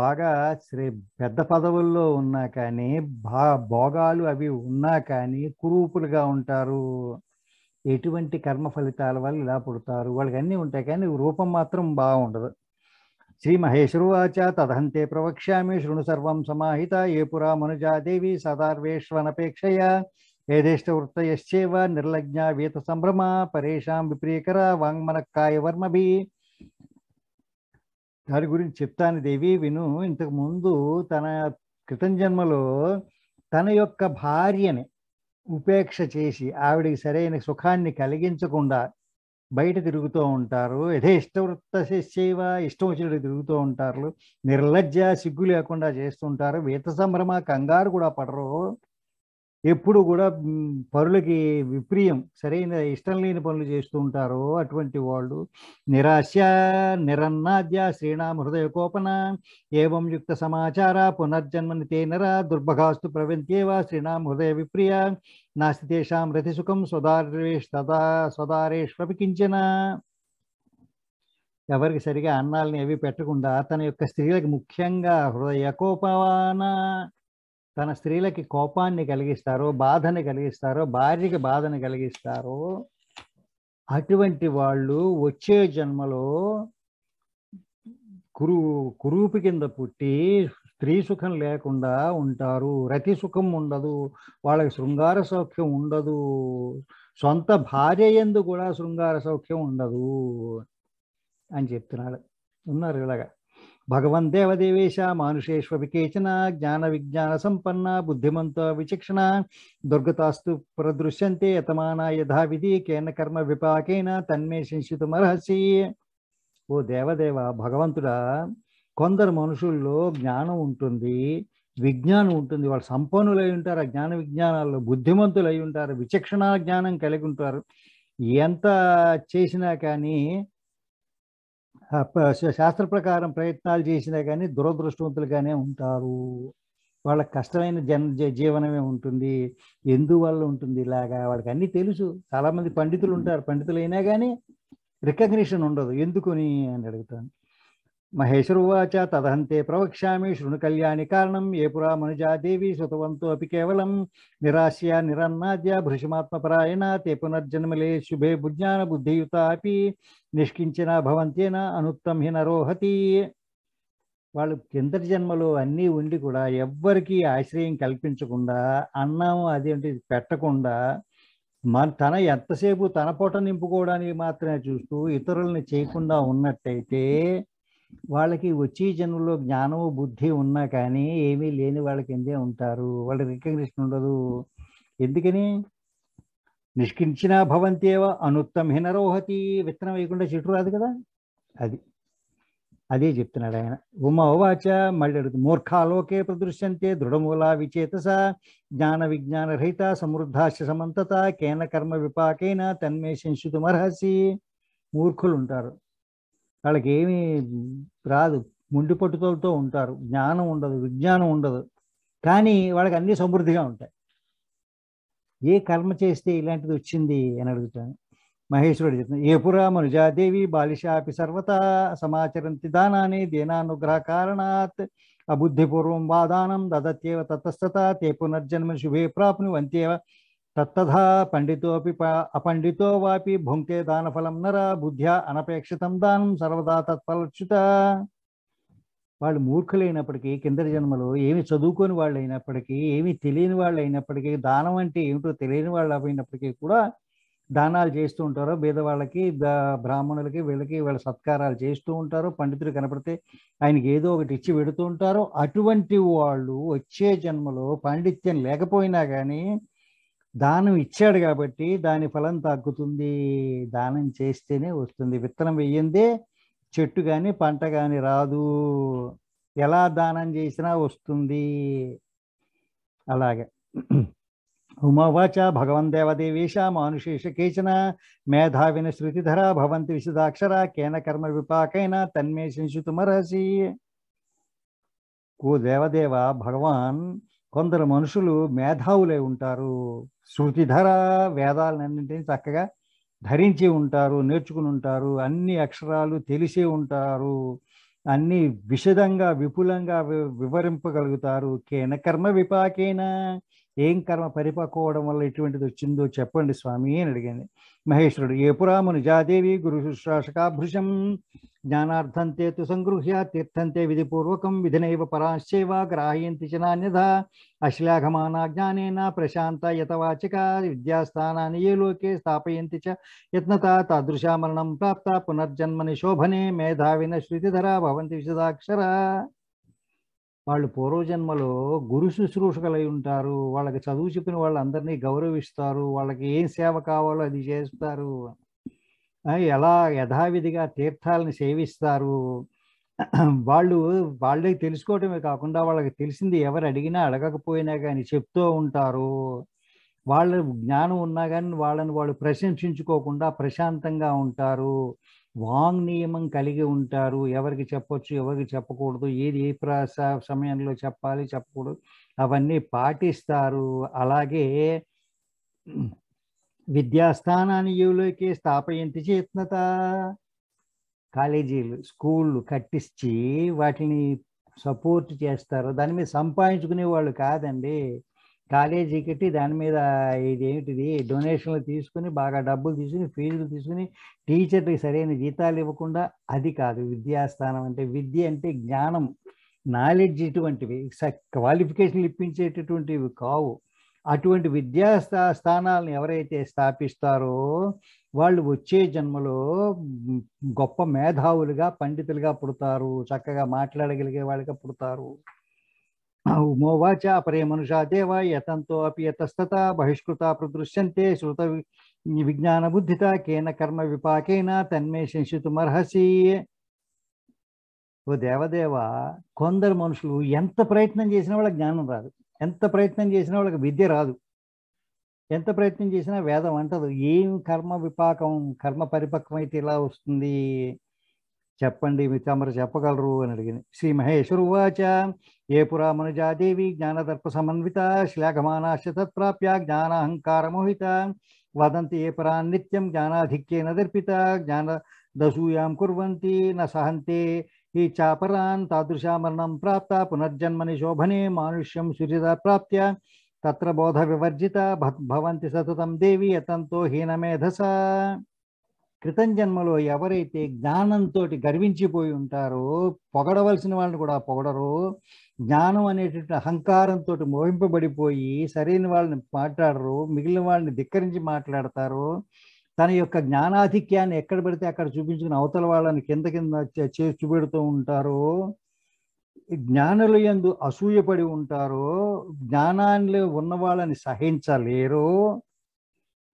Speaker 1: బాగా శ్రీ పెద్ద పదవుల్లో ఉన్నా కానీ భా భోగాలు అవి ఉన్నా కానీ కురూపులుగా ఉంటారు ఎటువంటి కర్మ ఫలితాల వల్ల ఇలా పుడతారు వాళ్ళకి అన్నీ ఉంటాయి కానీ రూపం మాత్రం బాగుండదు శ్రీ మహేశ్వరువాచ తదహంతే ప్రవక్ష్యామి శృణు సర్వం సమాహిత ఏ పురా మనుజాదేవి ఏదేష్ట వృత్తయశ్చేవ నిర్లజ్ఞ వీత సంభ్రమ పరేషాం విప్రియకర వాంగ్మనక్కాయ వర్మభి దాని గురించి చెప్తాను దేవి విను ఇంతకు ముందు తన క్రితం జన్మలో తన యొక్క భార్యని ఉపేక్ష చేసి ఆవిడికి సరైన సుఖాన్ని కలిగించకుండా బయట తిరుగుతూ ఉంటారు ఇష్టవృత్త శిష్యవ ఇష్టం వచ్చినట్టు తిరుగుతూ ఉంటారు నిర్లజ్జ సిగ్గు లేకుండా చేస్తుంటారు వీత సంభ్రమ కంగారు కూడా పడరు ఎప్పుడు కూడా పరులకి విప్రియం సరైన ఇష్టం లేని పనులు చేస్తూ ఉంటారో అటువంటి వాళ్ళు నిరాశ నిరన్నాద్య శ్రీణాం హృదయ కోపన ఏవం యుక్త సమాచార పునర్జన్మని తేనరా దుర్భగాస్తు ప్రవంత్యేవా శ్రీనామ హృదయ విప్రియ నాస్తి తేషాం రతిసుఖం స్వదారేష్ తదా స్వదారేష్వపి కించన ఎవరికి సరిగా అన్నాలని అవి పెట్టకుండా తన యొక్క స్త్రీలకు ముఖ్యంగా హృదయ కోపవాన తన స్త్రీలకి కోపాన్ని కలిగిస్తారో బాధని కలిగిస్తారో భార్యకి బాధని కలిగిస్తారో అటువంటి వాళ్ళు వచ్చే జన్మలో కురు కురూపి కింద పుట్టి స్త్రీ సుఖం లేకుండా ఉంటారు రతి సుఖం ఉండదు వాళ్ళకి శృంగార సౌఖ్యం ఉండదు సొంత భార్య ఎందు కూడా శృంగార సౌఖ్యం ఉండదు అని చెప్తున్నాడు ఉన్నారు ఇలాగా భగవన్ దేవదేవేశ మానుషేశ్వరి కేచన జ్ఞాన విజ్ఞాన సంపన్న బుద్ధిమంత విచక్షణ దుర్గతాస్తు ప్రదృశ్యంతే యతమాన యథావిధి కేన కర్మ విపాకేన తన్మే శింషితుమర్హసి ఓ దేవదేవ భగవంతుడా కొందరు మనుషుల్లో జ్ఞానం ఉంటుంది విజ్ఞానం ఉంటుంది వాళ్ళు సంపన్నులై ఉంటారు ఆ జ్ఞాన విజ్ఞానాల్లో బుద్ధిమంతులై ఉంటారు విచక్షణ జ్ఞానం కలిగి ఉంటారు ఎంత చేసినా కానీ శాస్త్ర ప్రకారం ప్రయత్నాలు చేసినా కానీ దురదృష్టవంతులుగానే ఉంటారు వాళ్ళకి కష్టమైన జన జీవనమే ఉంటుంది ఎందువల్ల ఉంటుంది ఇలాగా వాళ్ళకి అన్నీ తెలుసు చాలామంది పండితులు ఉంటారు పండితులైనా కానీ రికగ్నిషన్ ఉండదు ఎందుకుని అని అడుగుతాను మహేశ్వరువాచ తదహంతే ప్రవక్ష్యామి శృణు కళ్యాణి కారణం ఏ పురా మనుజా దేవి కేవలం నిరాశ్య నిరన్నాద్య భృషమాత్మపరాయణ తే పునర్జన్మలే శుభే బుజ్ఞాన బుద్ధియుత అపి నిష్కించిన భవంతేన అనుత్తం నరోహతి వాళ్ళు కిందటి జన్మలో అన్నీ ఉండి కూడా ఎవ్వరికీ ఆశ్రయం కల్పించకుండా అన్నం అదేంటి పెట్టకుండా మన తన ఎంతసేపు తన పూట నింపుకోవడానికి మాత్రమే చూస్తూ ఇతరుల్ని చేయకుండా ఉన్నట్టయితే వాళ్ళకి వచ్చే జన్మలో జ్ఞానము బుద్ధి ఉన్నా కానీ ఏమీ లేని వాళ్ళ కిందే ఉంటారు వాళ్ళకి రికగ్నిషన్ ఉండదు ఎందుకని నిష్కించినా భవంతేవ అనుత్తం హినరోహతి విత్తనం వేయకుండా చెట్టు రాదు కదా అది అదే చెప్తున్నాడు ఆయన ఉమవాచ మళ్ళీ అడుగుతుంది మూర్ఖాలోకే ప్రదృశ్యంతే దృఢమూలా విచేతస జ్ఞాన విజ్ఞాన రహిత సమృద్ధాశ సమంతత కేన కర్మ విపాకైన తన్మే శంసుతుమర్హసి మూర్ఖులు ఉంటారు వాళ్ళకి ఏమీ రాదు ముండి పట్టుదలతో ఉంటారు జ్ఞానం ఉండదు విజ్ఞానం ఉండదు కానీ వాళ్ళకి అన్ని సమృద్ధిగా ఉంటాయి ఏ కర్మ చేస్తే ఇలాంటిది వచ్చింది అని అడుగుతాను మహేశ్వరుడు చెప్తున్నా ఏ పురా మనుజాదేవి బాలిషాపి సర్వత సమాచరంతి దానాన్ని దేనానుగ్రహ కారణాత్ అబుద్ధిపూర్వం వాదానం దదత్యేవ తతస్తత తే పునర్జన్మ శుభే ప్రాప్ను వంతేవ తత్తథా పండితోపి అపండితో వాపి భుంకే దానఫలం నర బుద్ధ్యా అనపేక్షితం దానం సర్వదా తత్ఫలచ్యుత వాళ్ళు మూర్ఖులైనప్పటికీ కింద జన్మలో ఏమి చదువుకొని వాళ్ళు అయినప్పటికీ ఏమి తెలియని వాళ్ళు అయినప్పటికీ దానం అంటే ఏమిటో తెలియని వాళ్ళు అయినప్పటికీ కూడా దానాలు చేస్తూ ఉంటారు బీదవాళ్ళకి బ్రాహ్మణులకి వీళ్ళకి వీళ్ళ సత్కారాలు చేస్తూ ఉంటారు పండితులు కనపడితే ఆయనకి ఏదో ఒకటి ఇచ్చి పెడుతూ ఉంటారు అటువంటి వాళ్ళు వచ్చే జన్మలో పాండిత్యం లేకపోయినా కానీ దానం ఇచ్చాడు కాబట్టి దాని ఫలం తగ్గుతుంది దానం చేస్తేనే వస్తుంది విత్తనం వెయ్యిందే చెట్టు కానీ పంట కానీ రాదు ఎలా దానం చేసినా వస్తుంది అలాగే ఉమావాచ భగవన్ దేవదేవేశ మానుషేష కేచన మేధావిన శృతిధర భవంతి విశదాక్షర కేన కర్మ విపాకైన తన్మే శంసుతుమర్హసి ఓ దేవదేవ భగవాన్ కొందరు మనుషులు మేధావులై ఉంటారు శృతిధర వేదాలన్నింటినీ చక్కగా ధరించి ఉంటారు నేర్చుకుని ఉంటారు అన్ని అక్షరాలు తెలిసే ఉంటారు అన్ని విషదంగా విపులంగా వివరింపగలుగుతారు కేన కర్మ విపాకేన ఏం కర్మ పరిపక్కోవడం వల్ల ఇటువంటిది వచ్చిందో చెప్పండి స్వామి అని అడిగింది మహేశ్వరుడు ఏపురాము నిజాదేవి గురు శుశ్రాషకాభృశం జ్ఞానార్థం తే తు సంగృహ్య తీర్థంతే విధిపూర్వకం విధినైవ పరాశ్చైవ గ్రాహయంతి చ నాణ్యథ అశ్లాఘమానా జ్ఞానేన ప్రశాంత యతవాచిక విద్యాస్థానాన్ని ఏ లోకే స్థాపయంతి చ యత్నత తాదృశా ప్రాప్త పునర్జన్మని శోభనే మేధావిన శృతిధర భవంతి విశదాక్షరా వాళ్ళు పూర్వజన్మలో గురు శుశ్రూషకులై ఉంటారు వాళ్ళకి చదువు చెప్పిన వాళ్ళందరినీ గౌరవిస్తారు వాళ్ళకి ఏం సేవ కావాలో అది చేస్తారు ఎలా యథావిధిగా తీర్థాలను సేవిస్తారు వాళ్ళు వాళ్ళే తెలుసుకోవటమే కాకుండా వాళ్ళకి తెలిసింది ఎవరు అడిగినా అడగకపోయినా కానీ చెప్తూ ఉంటారు వాళ్ళ జ్ఞానం ఉన్నా కానీ వాళ్ళని వాళ్ళు ప్రశంసించుకోకుండా ప్రశాంతంగా ఉంటారు వాంగ్ నియమం కలిగి ఉంటారు ఎవరికి చెప్పొచ్చు ఎవరికి చెప్పకూడదు ఏది ఏ ప్రాస సమయంలో చెప్పాలి చెప్పకూడదు అవన్నీ పాటిస్తారు అలాగే విద్యాస్థానాన్ని యువలోకి స్థాపయంతి చేత్నత కాలేజీలు స్కూళ్ళు కట్టించి వాటిని సపోర్ట్ చేస్తారు దాని మీద సంపాదించుకునే వాళ్ళు కాదండి కాలేజీ కట్టి దాని మీద ఇది ఏంటిది డొనేషన్లు తీసుకుని బాగా డబ్బులు తీసుకుని ఫీజులు తీసుకుని టీచర్లకు సరైన జీతాలు ఇవ్వకుండా అది కాదు విద్యాస్థానం అంటే విద్య అంటే జ్ఞానం నాలెడ్జ్ ఇటువంటివి క్వాలిఫికేషన్లు ఇప్పించేటటువంటివి కావు అటువంటి విద్యా స్థానాలను ఎవరైతే స్థాపిస్తారో వాళ్ళు వచ్చే జన్మలో గొప్ప మేధావులుగా పండితులుగా పుడతారు చక్కగా మాట్లాడగలిగే వాళ్ళుగా పుడతారు उमोवाच మనుషా దేవ యతంతో అపి యతస్తత బహిష్కృత ప్రదృశ్యంతే శ్రుత విజ్ఞాన బుద్ధిత కేన కర్మ విపాకేన తన్మే అర్హసి ఓ దేవదేవ కొందరు మనుషులు ఎంత ప్రయత్నం చేసినా వాళ్ళకి జ్ఞానం రాదు ఎంత ప్రయత్నం చేసినా వాళ్ళకి విద్య రాదు ఎంత ప్రయత్నం చేసినా వేదం అంటదు ఏం కర్మ విపాకం కర్మ పరిపక్వం అయితే ఇలా వస్తుంది చెప్పండి మిత్రామరు చెప్పగలరు అని అడిగింది శ్రీ మహేశ్వరు ఉవాచ ఏ పురామనుజా దేవి జ్ఞానదర్ప సమన్విత శ్లాఘమానాశ్చ తత్ప్రాప్య జ్ఞానాహంకారమోహిత వదంతి ఏ పరాన్ నిత్యం జ్ఞానాధిక్యేన దర్పిత జ్ఞాన దశూయాం కుర్వంతి న సహంతే ఈ చాపరాన్ తాదృశామరణం ప్రాప్త పునర్జన్మని శోభనే మానుష్యం సుజిత ప్రాప్త్య తత్ర బోధ వివర్జిత భవంతి సతతం దేవి అతంతో హీనమేధసా క్రితం జన్మలో ఎవరైతే జ్ఞానంతో గర్వించిపోయి ఉంటారో పొగడవలసిన వాళ్ళని కూడా పొగడరు జ్ఞానం అనేటువంటి అహంకారంతో మోహింపబడిపోయి సరైన వాళ్ళని మాట్లాడరు మిగిలిన వాళ్ళని ధిక్కరించి మాట్లాడతారు తన యొక్క జ్ఞానాధిక్యాన్ని ఎక్కడ పడితే అక్కడ చూపించుకుని అవతల వాళ్ళని కింద కింద చూపెడుతూ ఉంటారు జ్ఞానులు ఎందు అసూయపడి ఉంటారు జ్ఞానాన్ని ఉన్న వాళ్ళని సహించలేరు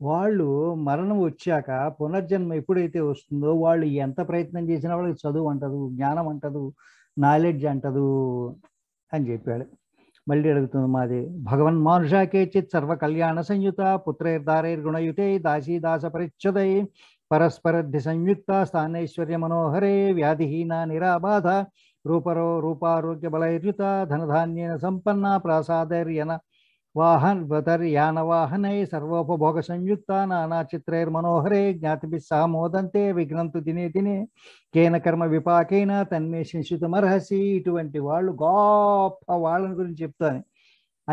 Speaker 1: వాళ్ళు మరణం వచ్చాక పునర్జన్మ ఎప్పుడైతే వస్తుందో వాళ్ళు ఎంత ప్రయత్నం చేసినా వాళ్ళకి చదువు అంటదు జ్ఞానం అంటదు నాలెడ్జ్ అంటదు అని చెప్పాడు మళ్ళీ అడుగుతుంది మాది భగవన్ మానుషా కేచిత్ సర్వ కళ్యాణ సంయుత దారైర్ గుణయుతే దాసీ దాస పరిచ్ఛదై పరస్పరద్ధి సంయుక్త స్థానైశ్వర్య మనోహరే వ్యాధిహీన నిరాబాధ రూపరో రూపారోగ్య బలైర్యుత ధనధాన్యేన సంపన్న ప్రాసాదర్యన వాహన్ వదర్ యానవాహనై సర్వోపభోగ సంయుక్త నానా చిత్రైర్మనోహరే మనోహరే సహ మోదంతే విఘ్నంతు దినే దినే కేన కర్మ విపాకైన తన్మే శిశుతమర్హసి ఇటువంటి వాళ్ళు గొప్ప వాళ్ళని గురించి చెప్తాను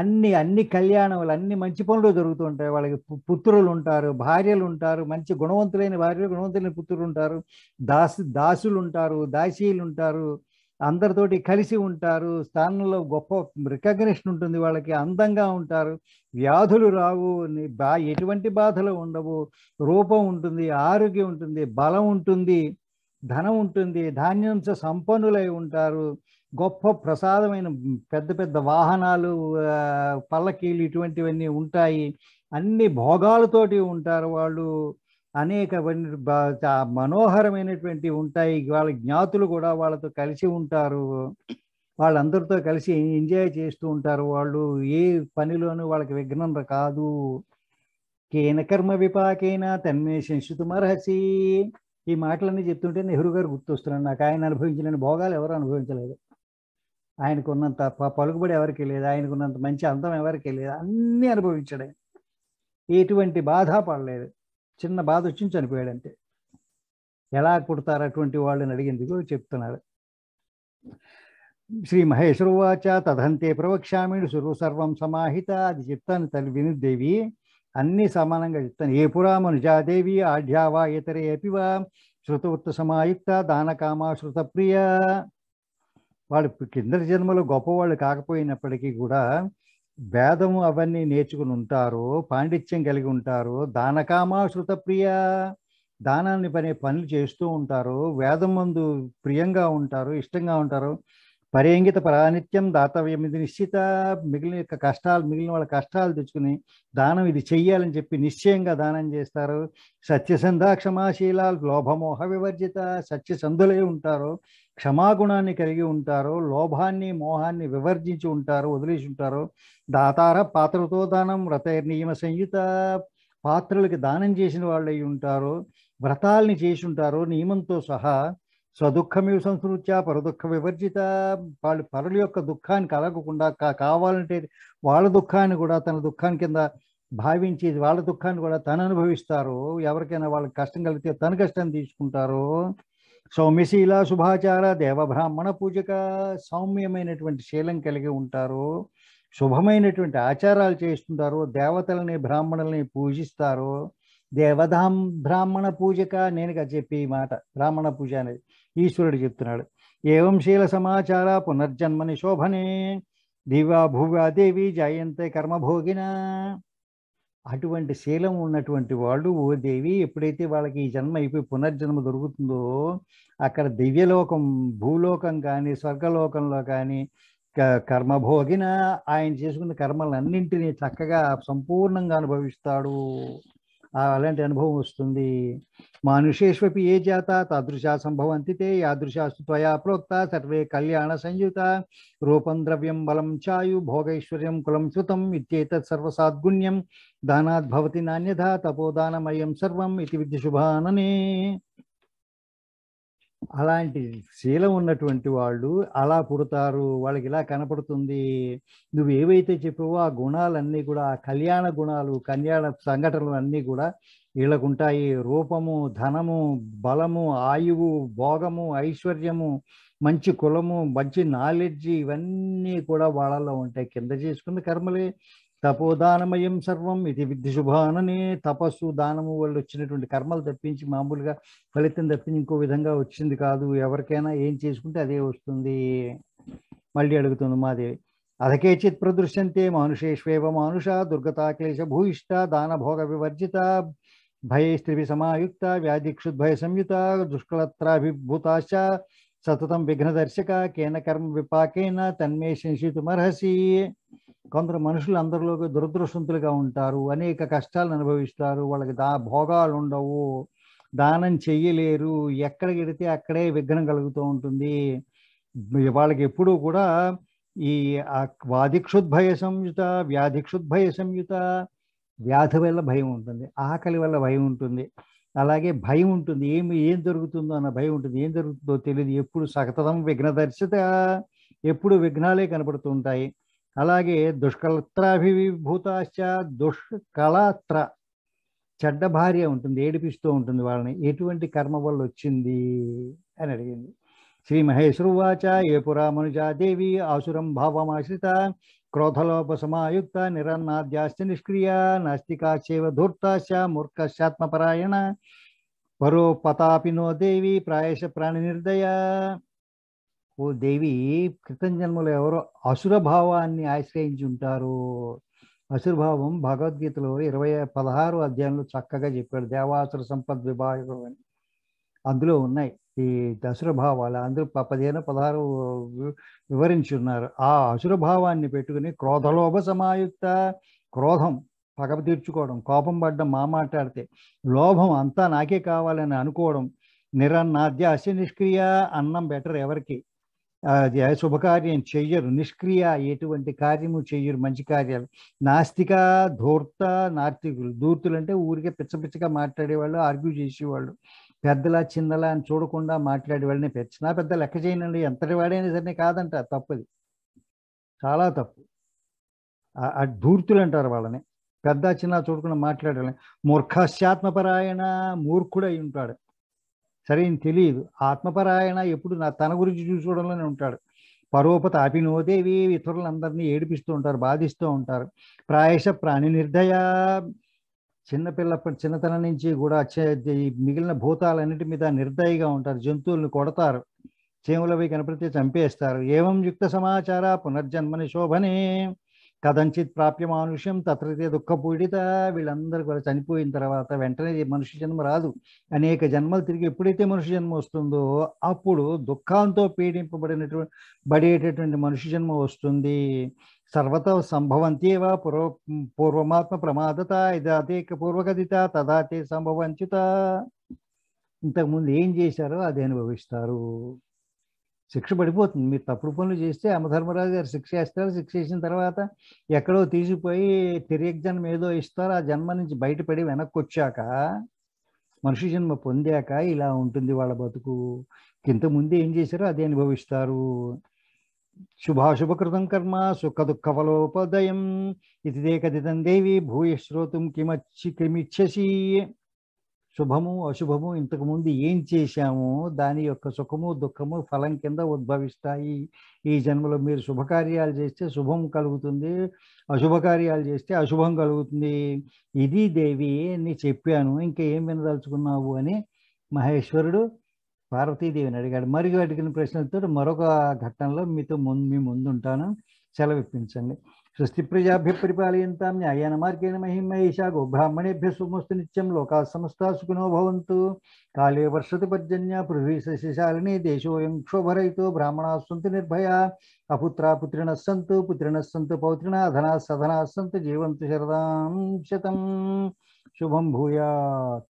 Speaker 1: అన్ని అన్ని కళ్యాణములు అన్ని మంచి పనులు జరుగుతూ ఉంటాయి వాళ్ళకి పుత్రులు ఉంటారు భార్యలు ఉంటారు మంచి గుణవంతులైన భార్యలు గుణవంతులైన పుత్రులు ఉంటారు దాసు దాసులు ఉంటారు దాసీలు ఉంటారు అందరితోటి కలిసి ఉంటారు స్థానంలో గొప్ప రికగ్నిషన్ ఉంటుంది వాళ్ళకి అందంగా ఉంటారు వ్యాధులు రావు బా ఎటువంటి బాధలు ఉండవు రూపం ఉంటుంది ఆరోగ్యం ఉంటుంది బలం ఉంటుంది ధనం ఉంటుంది ధాన్యంశ సంపన్నులై ఉంటారు గొప్ప ప్రసాదమైన పెద్ద పెద్ద వాహనాలు పల్లకీలు ఇటువంటివన్నీ ఉంటాయి అన్ని భోగాలతోటి ఉంటారు వాళ్ళు అనేక మనోహరమైనటువంటి ఉంటాయి వాళ్ళ జ్ఞాతులు కూడా వాళ్ళతో కలిసి ఉంటారు వాళ్ళందరితో కలిసి ఎంజాయ్ చేస్తూ ఉంటారు వాళ్ళు ఏ పనిలోనూ వాళ్ళకి విఘ్నం కాదు కేన కర్మ విపాకేన తన్మే శంసుతుమర్హసి ఈ మాటలన్నీ చెప్తుంటే నెహ్రూ గారు గుర్తొస్తున్నాను నాకు ఆయన అనుభవించిన భోగాలు ఎవరు అనుభవించలేదు ఆయనకున్నంత పలుకుబడి ఎవరికి లేదు ఆయనకున్నంత మంచి అందం ఎవరికి లేదు అన్నీ అనుభవించడం ఎటువంటి బాధ పడలేదు చిన్న బాధ వచ్చి చనిపోయాడంటే ఎలా కుడతారు అటువంటి వాళ్ళని అడిగింది కూడా చెప్తున్నాడు శ్రీ వాచ తదంతే ప్రవక్ష్యామిడు సురు సర్వం సమాహిత అది చెప్తాను తల్లి దేవి అన్నీ సమానంగా చెప్తాను ఏ పురామనుజాదేవి ఆఢ్యావా ఇతరే అపివా శృతవృత్త సమాయుక్త దానకామా ప్రియ వాళ్ళు కింద జన్మలో గొప్పవాళ్ళు కాకపోయినప్పటికీ కూడా భేదము అవన్నీ నేర్చుకుని ఉంటారు పాండిత్యం కలిగి ఉంటారు దానకామాశ్రుత ప్రియ దానాన్ని పనే పనులు చేస్తూ ఉంటారు వేదం ముందు ప్రియంగా ఉంటారు ఇష్టంగా ఉంటారు పరేంగిత ప్రాణిత్యం దాతవ్యం ఇది నిశ్చిత మిగిలిన యొక్క కష్టాలు మిగిలిన వాళ్ళ కష్టాలు తెచ్చుకుని దానం ఇది చెయ్యాలని చెప్పి నిశ్చయంగా దానం చేస్తారు సత్యసంధ క్షమాశీలాలు లోభమోహ వివర్జిత సత్యసంధులై ఉంటారు క్షమాగుణాన్ని కలిగి ఉంటారు లోభాన్ని మోహాన్ని వివర్జించి ఉంటారు వదిలేసి ఉంటారు దాతార పాత్రతో దానం వ్రత నియమ సంయుత పాత్రలకి దానం చేసిన వాళ్ళు అయి ఉంటారు వ్రతాల్ని చేసి ఉంటారు నియమంతో సహా స్వదుఃఖమివి సంస్కృత్య పరదుఃఖ వివర్జిత వాళ్ళు పరుల యొక్క దుఃఖానికి అలగకుండా కావాలంటే వాళ్ళ దుఃఖాన్ని కూడా తన దుఃఖాన్ని కింద భావించి వాళ్ళ దుఃఖాన్ని కూడా తను అనుభవిస్తారు ఎవరికైనా వాళ్ళకి కష్టం కలిగితే తన కష్టం తీసుకుంటారు సౌమ్యశీల శుభాచార దేవబ్రాహ్మణ పూజక సౌమ్యమైనటువంటి శీలం కలిగి ఉంటారు శుభమైనటువంటి ఆచారాలు చేస్తుంటారు దేవతలని బ్రాహ్మణుల్ని పూజిస్తారు దేవధాం బ్రాహ్మణ పూజక నేనుగా చెప్పి ఈ మాట బ్రాహ్మణ పూజ అనేది ఈశ్వరుడు చెప్తున్నాడు ఏం శీల సమాచార పునర్జన్మని శోభనే దివా భువా దేవి జాయంతే కర్మభోగిన అటువంటి శీలం ఉన్నటువంటి వాళ్ళు ఓ దేవి ఎప్పుడైతే వాళ్ళకి ఈ జన్మ అయిపోయి పునర్జన్మ దొరుకుతుందో అక్కడ దివ్యలోకం భూలోకం కానీ స్వర్గలోకంలో కానీ కర్మభోగిన ఆయన చేసుకున్న కర్మలన్నింటినీ చక్కగా సంపూర్ణంగా అనుభవిస్తాడు అలాంటి అనుభవం వస్తుంది మానుషేష్వపి ఏ జాత తాదృశా సంభవంతి యాదృశాస్తు త్వయా ప్రోక్త సర్వే కళ్యాణ సంయుత రూపం ద్రవ్యం బలం చాయు భోగైశ్వర్యం కులం శృతం ఇత్యేతత్ సర్వసాద్గుణ్యం దానాద్భవతి నాణ్యథ తపోదానమయం సర్వం ఇది విద్యశుభాననే అలాంటి శీలం ఉన్నటువంటి వాళ్ళు అలా పుడతారు వాళ్ళకి ఇలా కనపడుతుంది నువ్వు ఏవైతే చెప్పావో ఆ గుణాలన్నీ కూడా ఆ కళ్యాణ గుణాలు కళ్యాణ సంఘటనలు అన్నీ కూడా వీళ్ళకుంటాయి రూపము ధనము బలము ఆయువు భోగము ఐశ్వర్యము మంచి కులము మంచి నాలెడ్జ్ ఇవన్నీ కూడా వాళ్ళలో ఉంటాయి కింద చేసుకున్న కర్మలే తపోదానమయం సర్వం ఇది విద్య శుభాననే తపస్సు దానము వాళ్ళు వచ్చినటువంటి కర్మలు తప్పించి మామూలుగా ఫలితం తప్పించి ఇంకో విధంగా వచ్చింది కాదు ఎవరికైనా ఏం చేసుకుంటే అదే వస్తుంది మళ్ళీ అడుగుతుంది మాదేవి అధకేచిత్ ప్రదృశ్యంతే మానుషేష్వేవ మానుష క్లేశ భూయిష్ట దానభోగ వివర్జిత భయస్త్రిభి సమాయుక్త వ్యాధిక్షుద్భయ సంయుత దుష్కలత్రాభిభూతాశ్చ సతతం విఘ్నదర్శక కేన కర్మ విపాకేన తన్మే శంసితుమర్హసి కొందరు మనుషులు అందరిలో దురదృష్టంతులుగా ఉంటారు అనేక కష్టాలను అనుభవిస్తారు వాళ్ళకి దా భోగాలు ఉండవు దానం చెయ్యలేరు ఎక్కడ ఎడితే అక్కడే విఘ్నం కలుగుతూ ఉంటుంది వాళ్ళకి ఎప్పుడూ కూడా ఈ వాధిక్షుద్భయ సంయుత వ్యాధిక్షుద్భయ సంయుత వ్యాధి వల్ల భయం ఉంటుంది ఆకలి వల్ల భయం ఉంటుంది అలాగే భయం ఉంటుంది ఏమి ఏం జరుగుతుందో అన్న భయం ఉంటుంది ఏం జరుగుతుందో తెలియదు ఎప్పుడు సకతం విఘ్నదర్శిత ఎప్పుడు విఘ్నాలే కనపడుతుంటాయి ఉంటాయి అలాగే దుష్కలత్రాభిభూతాశ్చ దుష్కలత్ర చెడ్డ భార్య ఉంటుంది ఏడిపిస్తూ ఉంటుంది వాళ్ళని ఎటువంటి కర్మ వల్ల వచ్చింది అని అడిగింది శ్రీ వాచ ఏపురా మనుజాదేవి ఆసురం భావమాశ్రిత క్రోధలోపసమాయుక్త నిరన్నాద్యాశ్చ నిష్క్రియ ధూర్తాశ ధూర్తాశ్చ మూర్ఖశ్చాత్మపరాయణ పరోపతాపినో దేవి ప్రాయశ ప్రాణి నిర్దయ ఓ దేవి క్రితం జన్మలో ఎవరో అసురభావాన్ని ఆశ్రయించి ఉంటారు అసురభావం భగవద్గీతలో ఇరవై పదహారు అధ్యాయంలో చక్కగా చెప్పాడు దేవాసుర సంపద్ విభాగం అని అందులో ఉన్నాయి ఈ అసురభావాలు అందులో పదిహేను పదహారు వివరించి ఉన్నారు ఆ అసురభావాన్ని పెట్టుకుని క్రోధలోభ సమాయుక్త క్రోధం పగ తీర్చుకోవడం కోపం పడ్డం మా మాట్లాడితే లోభం అంతా నాకే కావాలని అనుకోవడం నిరన్నాద్య అశ నిష్క్రియ అన్నం బెటర్ ఎవరికి శుభకార్యం చెయ్యరు నిష్క్రియ ఎటువంటి కార్యము చెయ్యరు మంచి కార్యాలు నాస్తిక ధూర్త నార్తికులు ధూర్తులు అంటే ఊరికే పిచ్చపిచ్చగా మాట్లాడేవాళ్ళు ఆర్గ్యూ చేసేవాళ్ళు పెద్దలా చిన్నలా అని చూడకుండా మాట్లాడే వాళ్ళని పెచ్చినా పెద్ద లెక్క చేయనండి ఎంతటి వాడైనా సరే కాదంట తప్పది చాలా తప్పు ధూర్తులు అంటారు వాళ్ళని పెద్ద చిన్న చూడకుండా మాట్లాడాలని మూర్ఖాశ్యాత్మపరాయణ మూర్ఖుడై ఉంటాడు సరైన తెలియదు ఆత్మపరాయణ ఎప్పుడు నా తన గురించి చూసుకోవడంలోనే ఉంటాడు పరోపత అభినోదేవి ఇతరులందరినీ ఏడిపిస్తూ ఉంటారు బాధిస్తూ ఉంటారు ప్రాయశ ప్రాణి నిర్దయ చిన్నపిల్ల చిన్నతనం నుంచి కూడా మిగిలిన భూతాలన్నిటి మీద నిర్దయగా ఉంటారు జంతువులను కొడతారు చేములవి కనపడితే చంపేస్తారు ఏవం యుక్త సమాచార పునర్జన్మని శోభనే కథంచిత్ ప్రాప్య మానుష్యం తత్రతే దుఃఖపూడిత వీళ్ళందరూ కూడా చనిపోయిన తర్వాత వెంటనే మనుష్య జన్మ రాదు అనేక జన్మలు తిరిగి ఎప్పుడైతే మనుష్య జన్మ వస్తుందో అప్పుడు దుఃఖంతో పీడింపబడినటువంటి బడేటటువంటి మనుష్య జన్మ వస్తుంది సర్వత సంభవంతేవ పూర్వ పూర్వమాత్మ ప్రమాదత ఇదాతేక పూర్వగదిత తదాతే సంభవంచిత ఇంతకుముందు ఏం చేశారో అది అనుభవిస్తారు శిక్ష పడిపోతుంది మీరు తప్పుడు పనులు చేస్తే అమధర్మరాజు గారు శిక్ష వేస్తారు శిక్ష వేసిన తర్వాత ఎక్కడో తీసిపోయి తిరిగి జన్మ ఏదో ఇస్తారు ఆ జన్మ నుంచి బయటపడి వెనక్కి వచ్చాక మనిషి జన్మ పొందాక ఇలా ఉంటుంది వాళ్ళ బతుకు కింత ముందు ఏం చేశారో అదే అనుభవిస్తారు శుభాశుభకృతం కర్మ సుఖ దుఃఖఫలోపదయం ఇది కథితం దేవి భూయ కిమచ్చి కిమిచ్చసి శుభము అశుభము ఇంతకుముందు ఏం చేశాము దాని యొక్క సుఖము దుఃఖము ఫలం కింద ఉద్భవిస్తాయి ఈ జన్మలో మీరు శుభకార్యాలు చేస్తే శుభం కలుగుతుంది అశుభకార్యాలు చేస్తే అశుభం కలుగుతుంది ఇది దేవి అని చెప్పాను ఇంకా ఏం వినదలుచుకున్నావు అని మహేశ్వరుడు పార్వతీదేవిని అడిగాడు మరియు అడిగిన ప్రశ్నలతో మరొక ఘట్టంలో మీతో ముందు మీ ముందుంటాను సెలవిప్పించండి षष्टिप्रजाभ्यः न्यायन मार्गेण महिम ईशागो ब्राह्मणेभ्यः सुमस्तु नित्यं लोकाः समस्ताः सुखिनो काले वर्षति पर्जन्य पृथ्वी सस्यशालिनी देशों क्षोभर ब्राह्मण सन्तु निर्भया अपुत्र पुत्रिण सन्त पुत्रिण सन्त पौत्रिण धनाः सधना सन्त जीवंत शरदा शतं शुभं भूयात्